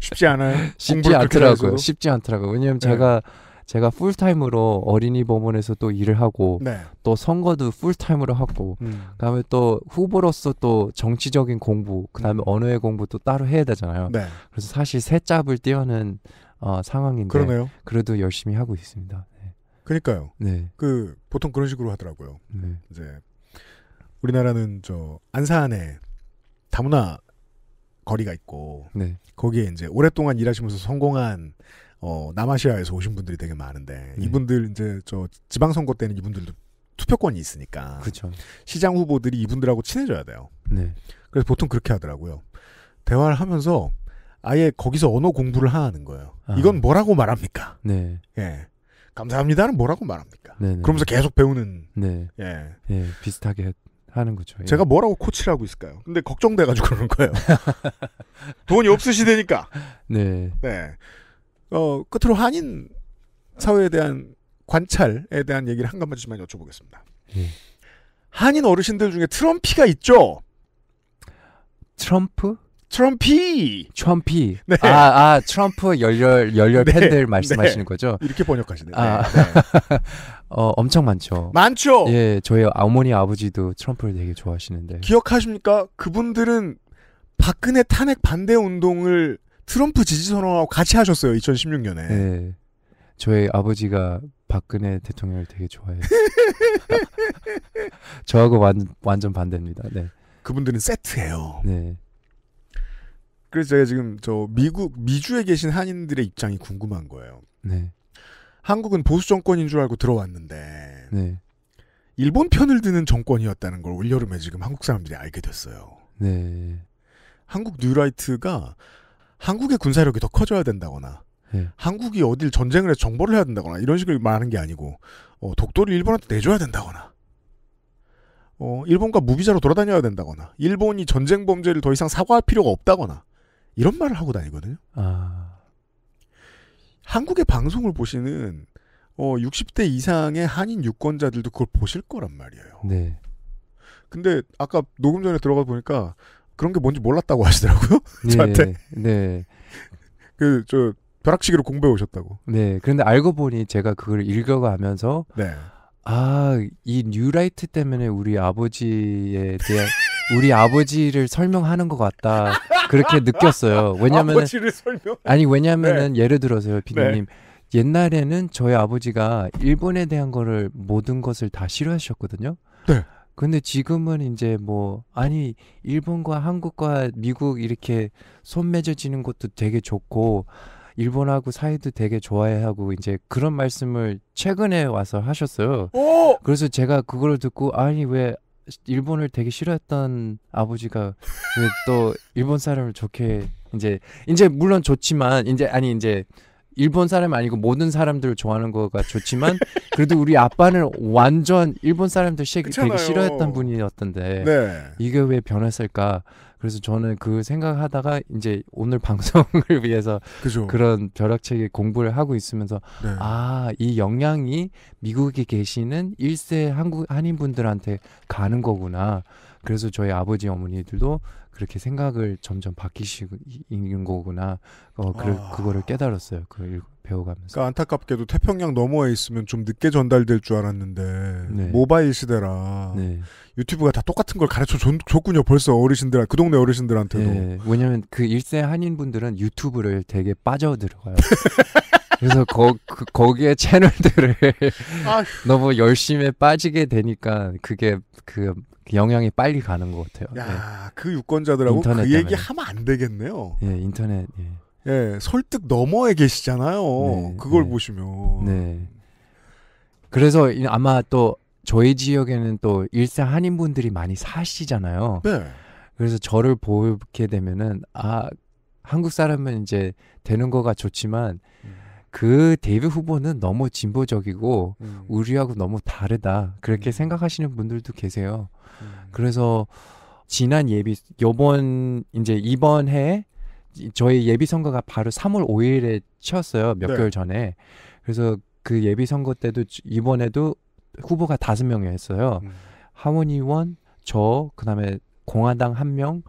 쉽지 않아요. 쉽지 않더라고요. 쉽지 않더라고요. 왜냐면 네. 제가 예. 제가 풀타임으로 어린이 법원에서 또 일을 하고 네. 또 선거도 풀타임으로 하고 음. 그다음에 또 후보로서 또 정치적인 공부 그다음에 음. 언어의 공부도 따로 해야 되잖아요. 네. 그래서 사실 세 짭을 띄어는 어, 상황인데 그러네요. 그래도 열심히 하고 있습니다. 네. 그러니까요. 네. 그 보통 그런 식으로 하더라고요. 네. 이제 우리나라는 저 안산에 다문화 거리가 있고 네. 거기에 이제 오랫동안 일하시면서 성공한 어, 남아시아에서 오신 분들이 되게 많은데 네. 이분들 이제 저 지방 선거 때는 이분들도 투표권이 있으니까 그쵸. 시장 후보들이 이분들하고 친해져야 돼요. 네. 그래서 보통 그렇게 하더라고요. 대화를 하면서 아예 거기서 언어 공부를 하는 거예요. 아. 이건 뭐라고 말합니까? 네. 예. 감사합니다는 뭐라고 말합니까? 네네. 네. 그러면서 계속 배우는 네. 예. 예. 비슷하게 하는 거죠. 예. 제가 뭐라고 코치를 하고 있을까요? 근데 걱정돼가지고 그러는 거예요. 돈이 없으시다니까 네. 네. 어, 끝으로 한인 사회에 대한 관찰에 대한 얘기를 한 가지 만 여쭤보겠습니다. 음. 한인 어르신들 중에 트럼피가 있죠? 트럼프? 트럼피. 트럼피. 네. 아, 아, 트럼프 열렬 열렬 네. 팬들 말씀하시는 네. 거죠? 이렇게 번역하시네요. 아, 네. 네. 어, 엄청 많죠. 많죠. 예, 저희 어머니 아버지도 트럼프를 되게 좋아하시는데. 기억하십니까? 그분들은 박근혜 탄핵 반대 운동을 트럼프 지지 선언하고 같이 하셨어요. 2016년에. 네. 저희 아버지가 박근혜 대통령을 되게 좋아해요. 저하고 완, 완전 반대입니다. 네. 그분들은 세트예요. 네. 그래서 제가 지금 저 미국 미주에 계신 한인들의 입장이 궁금한 거예요. 네. 한국은 보수 정권인 줄 알고 들어왔는데 네. 일본 편을 드는 정권이었다는 걸 올여름에 지금 한국 사람들이 알게 됐어요. 네. 한국 뉴라이트가 한국의 군사력이 더 커져야 된다거나 네. 한국이 어딜 전쟁을 해서 정보를 해야 된다거나 이런 식으로 말하는 게 아니고 어, 독도를 일본한테 내줘야 된다거나 어, 일본과 무비자로 돌아다녀야 된다거나 일본이 전쟁 범죄를 더 이상 사과할 필요가 없다거나 이런 말을 하고 다니거든요. 아... 한국의 방송을 보시는 어, 60대 이상의 한인 유권자들도 그걸 보실 거란 말이에요. 네. 근데 아까 녹음 전에 들어가 보니까 그런 게 뭔지 몰랐다고 하시더라고요. 네, 저한테. 네. 네. 그 저 벼락치기로 공부해 오셨다고. 네. 그런데 알고 보니 제가 그걸 읽어가면서 네. 아, 이 뉴라이트 때문에 우리 아버지에 대한 우리 아버지를 설명하는 것 같다. 그렇게 느꼈어요. 왜냐면은 아니 왜냐면은 네. 예를 들어서요, 비디님. 네. 옛날에는 저희 아버지가 일본에 대한 거를 모든 것을 다 싫어하셨거든요. 네. 근데 지금은 이제 뭐 아니 일본과 한국과 미국 이렇게 손 맺어지는 것도 되게 좋고 일본하고 사이도 되게 좋아해하고 이제 그런 말씀을 최근에 와서 하셨어요. 오! 그래서 제가 그걸 듣고 아니 왜 일본을 되게 싫어했던 아버지가 왜또 일본 사람을 좋게 이제 이제 물론 좋지만 이제 아니 이제 일본 사람 아니고 모든 사람들을 좋아하는 거가 좋지만 그래도 우리 아빠는 완전 일본 사람들 시, 되게 싫어했던 분이었던데 네. 이게 왜 변했을까? 그래서 저는 그 생각하다가 이제 오늘 방송을 위해서 그죠. 그런 벼락체계 공부를 하고 있으면서 네. 아이 영향이 미국에 계시는 일세 한국 한인분들한테 가는 거구나. 그래서 저희 아버지 어머니들도 그렇게 생각을 점점 바뀌시는 거구나. 어, 그, 아... 그거를 깨달았어요. 그걸 배워가면서. 그러니까 안타깝게도 태평양 너머에 있으면 좀 늦게 전달될 줄 알았는데 네. 모바일 시대라 네. 유튜브가 다 똑같은 걸 가르쳐 줬, 군요 벌써 어르신들 그 동네 어르신들한테도. 네. 왜냐하면 그 일세 한인분들은 유튜브를 되게 빠져 들어가요. 그래서 거, 그, 거기에 채널들을 너무 열심히 빠지게 되니까 그게 그 영향이 빨리 가는 것 같아요. 야, 예. 그 유권자들하고 그 얘기 하면 안 되겠네요. 예, 인터넷. 예, 예 설득 너머에 계시잖아요. 네, 그걸 네. 보시면. 네. 그래서 아마 또 저희 지역에는 또 일세 한인분들이 많이 사시잖아요. 네. 그래서 저를 보게 되면은 아 한국 사람은 이제 되는 거가 좋지만 음. 그 데이비 후보는 너무 진보적이고 음. 우리하고 너무 다르다 그렇게 음. 생각하시는 분들도 계세요. 음. 그래서 지난 예비 요번 이제 이번 해 저희 예비 선거가 바로 3월 5일에 치렀어요 몇 네. 개월 전에. 그래서 그 예비 선거 때도 이번에도 후보가 다섯 명이었어요. 음. 하원의원 저 그다음에 공화당 한 명,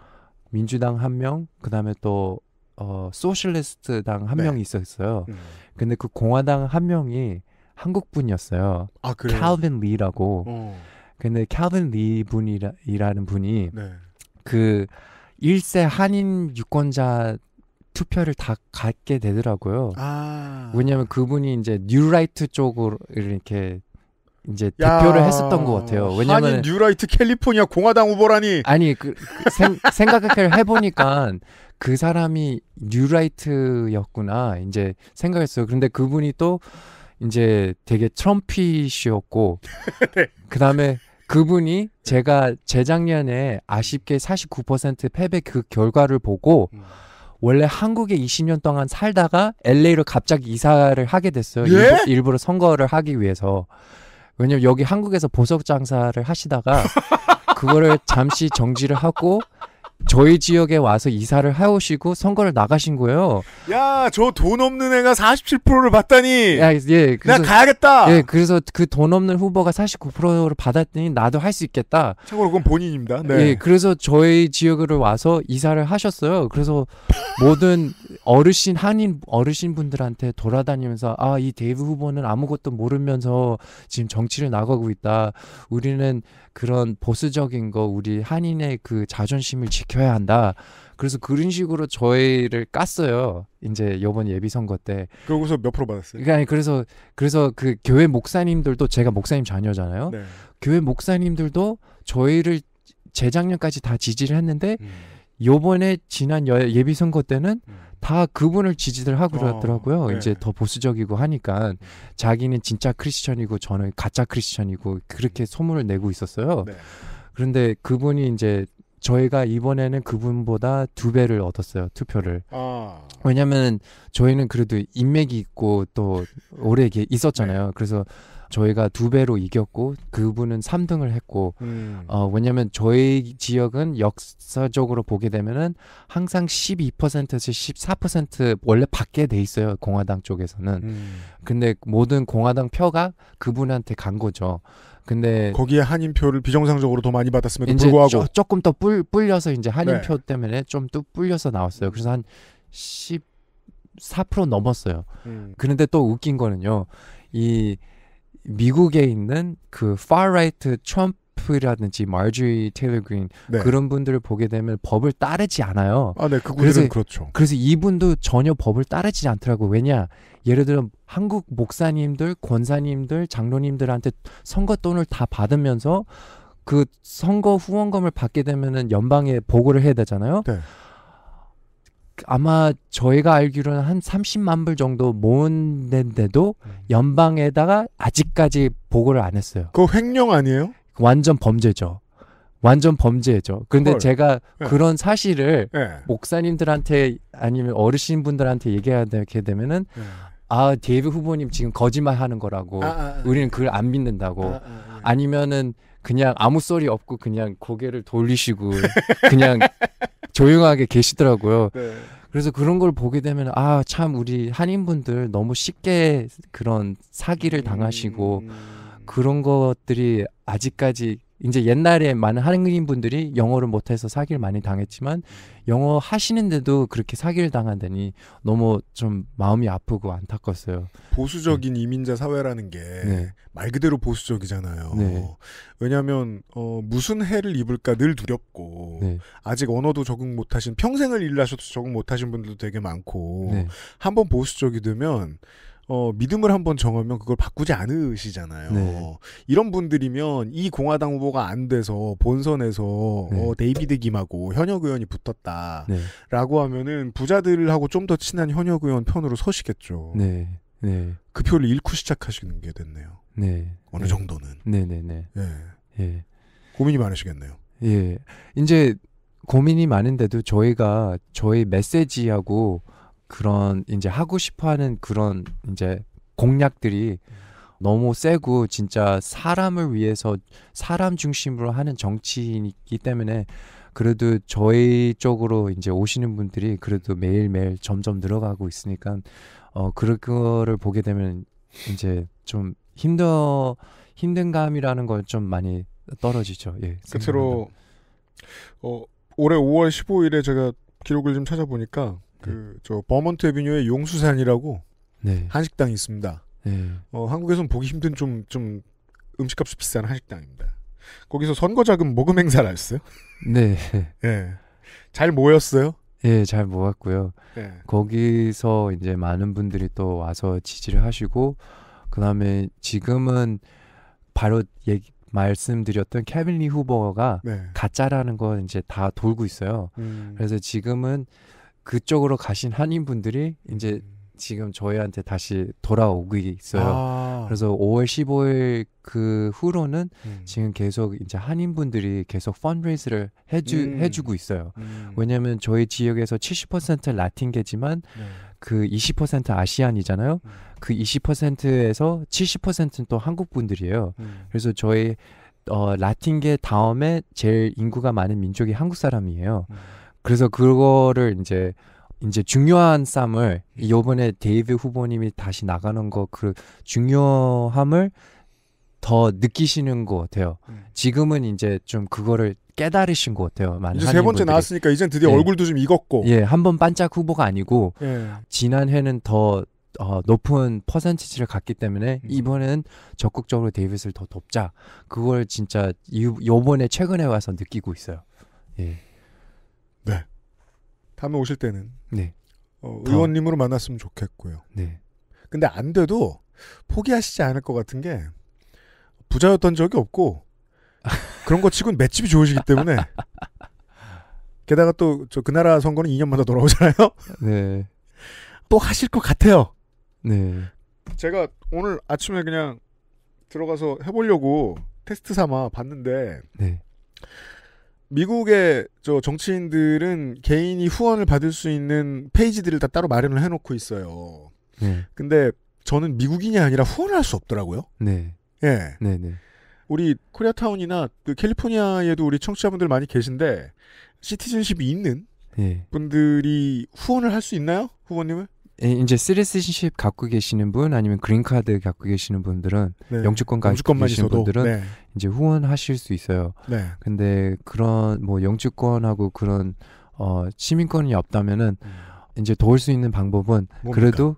민주당 한 명, 그다음에 또 어, 소셜리스트 당한 네. 명이 있었어요. 음. 근데 그 공화당 한 명이 한국 분이었어요. 아, 그래요? 칼빈 리라고. 어. 근데 칼빈 리 분이라는 분이 네. 그 일세 한인 유권자 투표를 다 갖게 되더라고요. 아. 왜냐면 그분이 이제 뉴라이트 쪽으로 이렇게 이제 야... 대표를 했었던 것 같아요. 왜냐면 한인 뉴라이트 캘리포니아 공화당 후보라니. 아니 그, 생, 생각을 해보니까 그 사람이 뉴라이트였구나 이제 생각했어요. 그런데 그분이 또 이제 되게 트럼피시였고 네. 그다음에 그분이 제가 재작년에 아쉽게 49% 패배 그 결과를 보고 음. 원래 한국에 20년 동안 살다가 LA로 갑자기 이사를 하게 됐어요. 예? 일부러 선거를 하기 위해서. 왜냐면 여기 한국에서 보석 장사를 하시다가 그거를 잠시 정지를 하고 저희 지역에 와서 이사를 하오시고 선거를 나가신 거예요. 야, 저 돈 없는 애가 47%를 받다니. 야, 예, 그래서, 나 가야겠다. 예, 그래서 그 돈 없는 후보가 49%를 받았더니 나도 할 수 있겠다. 참고로 그건 본인입니다. 네. 예, 그래서 저희 지역으로 와서 이사를 하셨어요. 그래서 모든 어르신 한인 어르신 분들한테 돌아다니면서 아, 이 데이브 후보는 아무것도 모르면서 지금 정치를 나가고 있다. 우리는 그런 보수적인 거 우리 한인의 그 자존심을 지켜 지켜야 한다. 그래서 그런 식으로 저희를 깠어요. 이제 요번 예비 선거 때. 그러고서 몇 프로 받았어요? 그러니까 그래서 그래서 그 교회 목사님들도 제가 목사님 자녀잖아요. 네. 교회 목사님들도 저희를 재작년까지 다 지지를 했는데 요번에 지난 예비 선거 때는 음. 음. 다 그분을 지지들 하고 그러더라고요. 아, 어, 네. 이제 더 보수적이고 하니까 음. 자기는 진짜 크리스천이고 저는 가짜 크리스천이고 그렇게 음. 소문을 내고 있었어요. 네. 그런데 그분이 이제 저희가 이번에는 그분보다 두 배를 얻었어요 투표를. 아. 왜냐면 저희는 그래도 인맥이 있고 또 오래 이게 있었잖아요. 네. 그래서 저희가 두 배로 이겼고 그분은 3등을 했고 음. 어 왜냐면 저희 지역은 역사적으로 보게 되면은 항상 12%에서 14% 원래 받게 돼 있어요 공화당 쪽에서는 음. 근데 모든 공화당 표가 그분한테 간 거죠 근데 거기에 한인표를 비정상적으로 더 많이 받았음에도 불구하고 조, 조금 더 뿔, 뿔려서 이제 네. 한인표 네. 때문에 좀뚝 뿔려서 나왔어요. 그래서 한 14% 넘었어요. 음. 그런데 또 웃긴 거는요. 이 미국에 있는 그 far right 트럼프 프라든지 마르주리 테일러 그린 네. 그런 분들을 보게 되면 법을 따르지 않아요. 아, 네, 그 그래서, 그렇죠. 그래서 이분도 전혀 법을 따르지 않더라고. 왜냐, 예를 들어 한국 목사님들, 권사님들, 장로님들한테 선거 돈을 다 받으면서 그 선거 후원금을 받게 되면은 연방에 보고를 해야 되잖아요. 네. 아마 저희가 알기로는 한 30만 불 정도 모은데도 음. 연방에다가 아직까지 보고를 안 했어요. 그거 횡령 아니에요? 완전 범죄죠. 완전 범죄죠. 근데 헐. 제가 네. 그런 사실을 네. 목사님들한테 아니면 어르신분들한테 얘기하게 되면은 네. 아 데이비 후보님 지금 거짓말하는 거라고 아, 아, 아, 우리는 그걸 안 믿는다고 아, 아, 아 니면은 그냥 아무 소리 없고 그냥 고개를 돌리시고 그냥 조용하게 계시더라고요. 네. 그래서 그런 걸 보게 되면 아 참 우리 한인분들 너무 쉽게 그런 사기를 당하시고 음... 그런 것들이 아직까지 이제 옛날에 많은 한국인 분들이 영어를 못해서 사기를 많이 당했지만 영어 하시는데도 그렇게 사기를 당한다니 너무 좀 마음이 아프고 안타깝어요. 보수적인 네. 이민자 사회라는 게말 네. 그대로 보수적이잖아요. 네. 왜냐하면 어, 무슨 해를 입을까 늘 두렵고 네. 아직 언어도 적응 못하신 평생을 일하셔도 적응 못하신 분들도 되게 많고 네. 한번 보수적이 되면 어, 믿음을 한번 정하면 그걸 바꾸지 않으시잖아요. 네. 이런 분들이면 이 공화당 후보가 안 돼서 본선에서 어, 네. 어, 데이비드 김하고 현역 의원이 네. 붙었다라고 네. 하면은 부자들하고 좀 더 친한 현역 의원 편으로 서시겠죠. 네. 네. 그 표를 잃고 시작하시는 게 됐네요. 네. 어느 네. 정도는. 네네네. 네, 예. 예. 고민이 많으시겠네요. 예. 이제 고민이 많은데도 저희가 저희 메시지하고 그런 이제 하고 싶어하는 그런 이제 공약들이 너무 세고 진짜 사람을 위해서 사람 중심으로 하는 정치인이기 때문에 그래도 저희 쪽으로 이제 오시는 분들이 그래도 매일매일 점점 늘어가고 있으니까 어 그거를 보게 되면 이제 좀 힘들 힘든 감이라는 걸 좀 많이 떨어지죠. 예. 끝으로 그 생각하면. 어 올해 5월 15일에 제가 기록을 좀 찾아보니까 그저 네. 버먼트 에비뉴의 용수산이라고 네. 한식당이 있습니다. 네. 어, 한국에선 보기 힘든 좀 좀 음식값이 비싼 한식당입니다. 거기서 선거 자금 모금 행사를 했어요. 네. 예. 잘 모였어요. 예, 잘 모았고요. 예. 거기서 이제 많은 분들이 또 와서 지지를 하시고 그다음에 지금은 바로 얘기 말씀드렸던 케빈 리 후보가 네. 가짜라는 건 이제 다 돌고 있어요. 음. 그래서 지금은 그쪽으로 가신 한인분들이 이제 지금 저희한테 다시 돌아오고 있어요. 아. 그래서 5월 15일 그 후로는 음. 지금 계속 이제 한인분들이 계속 펀드레이스를 해주 음. 해주고 있어요. 음. 왜냐하면 저희 지역에서 70% 라틴계지만 네. 그20% 아시안이잖아요. 음. 그 20%에서 70%는 또 한국 분들이에요. 음. 그래서 저희 어, 라틴계 다음에 제일 인구가 많은 민족이 한국 사람이에요. 음. 그래서 그거를 이제 이제 중요한 쌈을 음. 요번에 데이비 후보님이 다시 나가는 거 그 중요함을 더 느끼시는 것 같아요. 음. 지금은 이제 좀 그거를 깨달으신 것 같아요. 많은 이제 세 번째 분들이. 나왔으니까 이젠 드디어 네. 얼굴도 좀 익었고. 예, 한 번 반짝 후보가 아니고 예. 지난해는 더 어, 높은 퍼센티지를 갖기 때문에 음. 이번에는 적극적으로 데이빗을 더 돕자. 그걸 진짜 이, 요번에 최근에 와서 느끼고 있어요. 예. 다음에 오실 때는 네. 어, 의원님으로 만났으면 좋겠고요. 네. 근데 안 돼도 포기하시지 않을 것 같은 게 부자였던 적이 없고 그런 거 치곤 맷집이 좋으시기 때문에 게다가 또 저 그 나라 선거는 2년마다 돌아오잖아요. 네. 또 하실 것 같아요. 네. 제가 오늘 아침에 그냥 들어가서 해보려고 테스트 삼아 봤는데 네. 미국의 저 정치인들은 개인이 후원을 받을 수 있는 페이지들을 다 따로 마련을 해놓고 있어요. 네. 근데 저는 미국인이 아니라 후원을 할 수 없더라고요. 네. 예. 네, 네. 우리 코리아타운이나 그 캘리포니아에도 우리 청취자분들 많이 계신데 시티즌십이 있는 네. 분들이 후원을 할 수 있나요? 후원님을? 예, 이제 쓰리스십 갖고 계시는 분 아니면 그린카드 갖고 계시는 분들은 네. 영주권 갖고 계시는 분들은 네. 이제 후원하실 수 있어요. 네. 근데 그런 뭐 영주권하고 그런 어 시민권이 없다면은 음. 이제 도울 수 있는 방법은 뭡니까? 그래도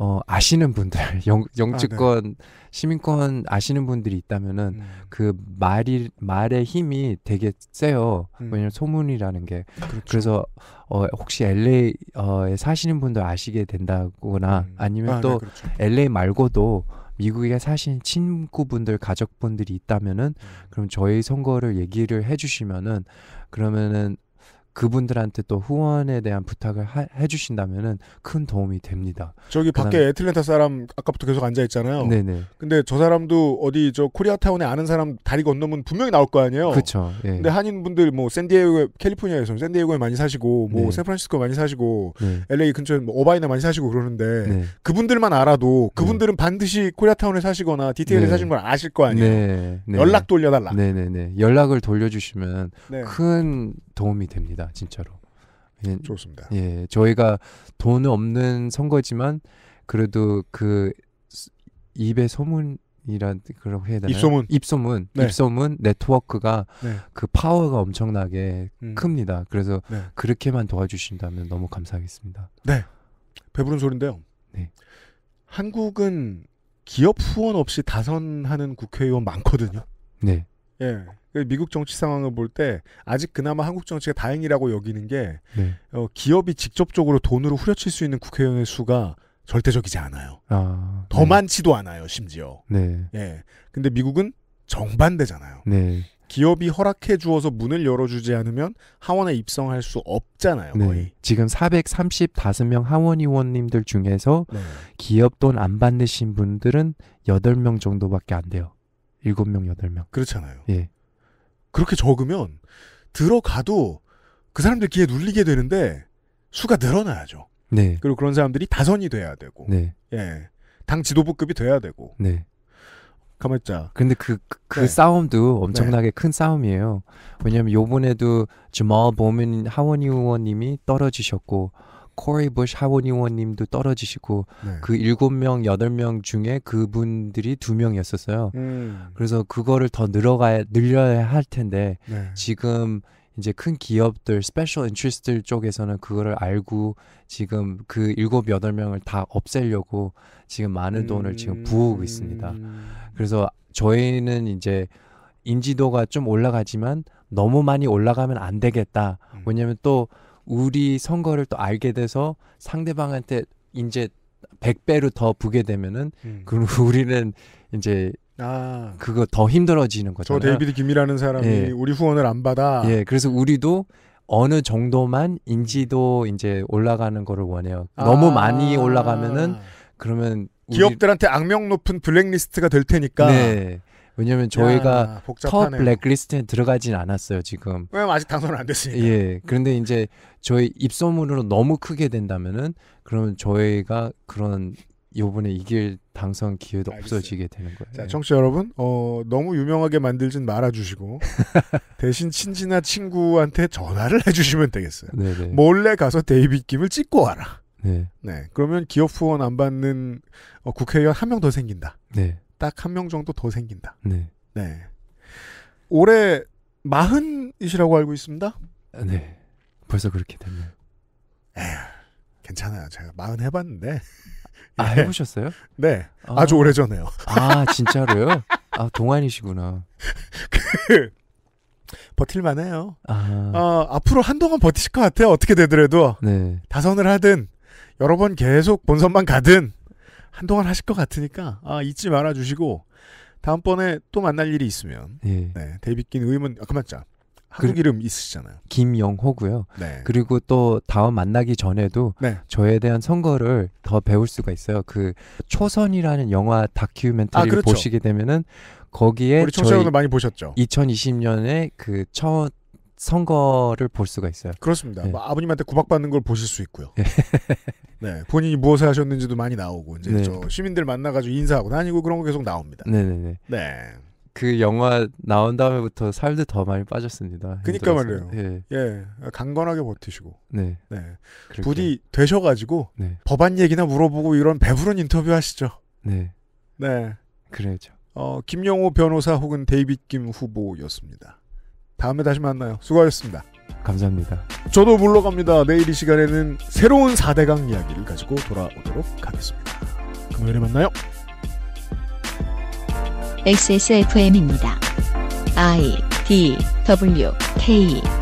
어, 아시는 분들 영, 영주권 아, 네. 시민권 아시는 분들이 있다면은 음. 그 말이 말의 힘이 되게 세요. 음. 왜냐면 소문이라는 게 그렇죠. 그래서 어, 혹시 LA에 어, 사시는 분들 아시게 된다거나 음. 아니면 아, 네, 또 네, 그렇죠. LA 말고도 미국에 사신 친구분들 가족분들이 있다면은 음. 그럼 저희 선거를 얘기를 해주시면은 그러면은 그분들한테 또 후원에 대한 부탁을 하, 해주신다면은 큰 도움이 됩니다. 저기 그다음에, 애틀랜타 사람 아까부터 계속 앉아 있잖아요. 네네. 근데 저 사람도 어디 저 코리아타운에 아는 사람 다리 건너면 분명히 나올 거 아니에요. 그렇죠. 예. 근데 한인 분들 뭐샌디에고 캘리포니아에서 샌디에고에 많이 사시고 뭐 네. 샌프란시스코 많이 사시고 네. LA 근처에 뭐 오바이나 많이 사시고 그러는데 네. 그분들만 알아도 네. 그분들은 반드시 코리아타운에 사시거나 디테일에 네. 사시걸 아실 거 아니에요. 네. 연락 돌려달라. 네네네. 연락을 돌려주시면 큰 도움이 됩니다. 진짜로. 예, 좋습니다. 예, 저희가 돈 없는 선거지만 그래도 그 입의 소문이란 그런 해야 되나요? 입소문, 입소문, 네. 입소문 네트워크가 네. 그 파워가 엄청나게 음. 큽니다. 그래서 네. 그렇게만 도와주신다면 너무 감사하겠습니다. 네, 배부른 소린데요. 네, 한국은 기업 후원 없이 다선하는 국회의원 많거든요. 네. 예. 그 미국 정치 상황을 볼 때 아직 그나마 한국 정치가 다행이라고 여기는 게 네. 어, 기업이 직접적으로 돈으로 후려칠 수 있는 국회의원의 수가 절대적이지 않아요. 아, 더 네. 많지도 않아요, 심지어. 네. 예. 근데 미국은 정반대잖아요. 네. 기업이 허락해 주어서 문을 열어주지 않으면 하원에 입성할 수 없잖아요. 네. 거의. 지금 435명 하원 의원님들 중에서 네. 기업 돈 안 받으신 분들은 8명 정도밖에 안 돼요. 일곱 명 여덟 명 그렇잖아요. 예. 그렇게 적으면 들어가도 그 사람들 귀에 눌리게 되는데 수가 늘어나야죠. 네. 그리고 그런 사람들이 다선이 돼야 되고. 네. 예. 당 지도부급이 돼야 되고. 네. 가만있자. 근데 그, 그, 그 네. 싸움도 엄청나게 네. 큰 싸움이에요. 왜냐면 요번에도 주말 보면 하원의 의원님이 떨어지셨고, 코리 부시 하원의원님도 떨어지시고 네. 그 일곱 명 여덟 명 중에 그분들이 두 명이었었어요. 음. 그래서 그거를 더늘어가 늘려야 할 텐데 네. 지금 이제 큰 기업들 스페셜 인트리스트 쪽에서는 그거를 알고 지금 그 일곱 여덟 명을 다 없애려고 지금 많은 돈을 지금 음. 부어오고 있습니다. 그래서 저희는 이제 인지도가 좀 올라가지만 너무 많이 올라가면 안 되겠다. 음. 왜냐면 또 우리 선거를 또 알게 돼서 상대방한테 이제 100배로 더 부게 되면은 음. 그럼 우리는 이제 아. 그거 더 힘들어지는 거죠저 데이비드 김이라는 사람이 예. 우리 후원을 안 받아. 예. 그래서 우리도 어느 정도만 인지도 이제 올라가는 거를 원해요. 아. 너무 많이 올라가면은 그러면 기업들한테 악명 높은 블랙리스트가 될 테니까 네. 왜냐면 저희가 야, 블랙리스트에 들어가진 않았어요 지금. 왜냐면 아직 당선은 안 됐으니까. 예. 그런데 이제 저희 입소문으로 너무 크게 된다면은 그러면 저희가 그런 요번에 이길 당선 기회도 알겠어요. 없어지게 되는 거예요. 자, 예. 청취자 여러분, 어, 너무 유명하게 만들진 말아주시고 대신 친지나 친구한테 전화를 해주시면 되겠어요. 네네. 네. 몰래 가서 데이비 김을 찍고 와라. 네. 네. 그러면 기업 후원 안 받는 어, 국회의원 한 명 더 생긴다. 네. 딱한명 정도 더 생긴다. 네. 네. 올해 마흔이시라고 알고 있습니다. 아, 네. 벌써 그렇게 됐네요. 에휴, 괜찮아요. 제가 마흔 해봤는데. 아, 예. 해보셨어요? 네. 아. 주 오래전에요. 아, 진짜로요? 아, 동안이시구나. 그, 버틸만 해요. 아. 어, 앞으로 한동안 버티실 것 같아요. 어떻게 되더라도. 네. 다선을 하든, 여러 번 계속 본선만 가든, 한동안 하실 것 같으니까 아, 잊지 말아 주시고 다음번에 또 만날 일이 있으면 예. 네, 데이빗긴 의문 아, 그만 자. 한국 그, 이름 있으시잖아요. 김영호고요. 네. 그리고 또 다음 만나기 전에도 네. 저에 대한 선거를 더 배울 수가 있어요. 그 초선이라는 영화 다큐멘터리를 아, 그렇죠. 보시게 되면은 거기에 우리 청취자분들 많이 보셨죠. 2020년에 그첫 선거를 볼 수가 있어요. 그렇습니다. 네. 아버님한테 구박받는 걸 보실 수 있고요. 예. 네, 본인이 무엇을 하셨는지도 많이 나오고 이제 네. 저 시민들 만나가지고 인사하고 다니고 그런 거 계속 나옵니다. 네네네. 네. 그 영화 나온 다음부터 살도 더 많이 빠졌습니다. 그니까 말이에요. 예. 예. 강건하게 버티시고. 네. 네. 그렇게. 부디 되셔가지고 네. 법안 얘기나 물어보고 이런 배부른 인터뷰 하시죠. 네. 네. 그래죠. 어 김영호 변호사 혹은 데이빗 김 후보였습니다. 다음에 다시 만나요. 수고하셨습니다. 감사합니다. 저도 물러갑니다. 내일 이 시간에는 새로운 4대강 이야기를 가지고 돌아오도록 하겠습니다. 금요일에 만나요. XSFM입니다. I D W K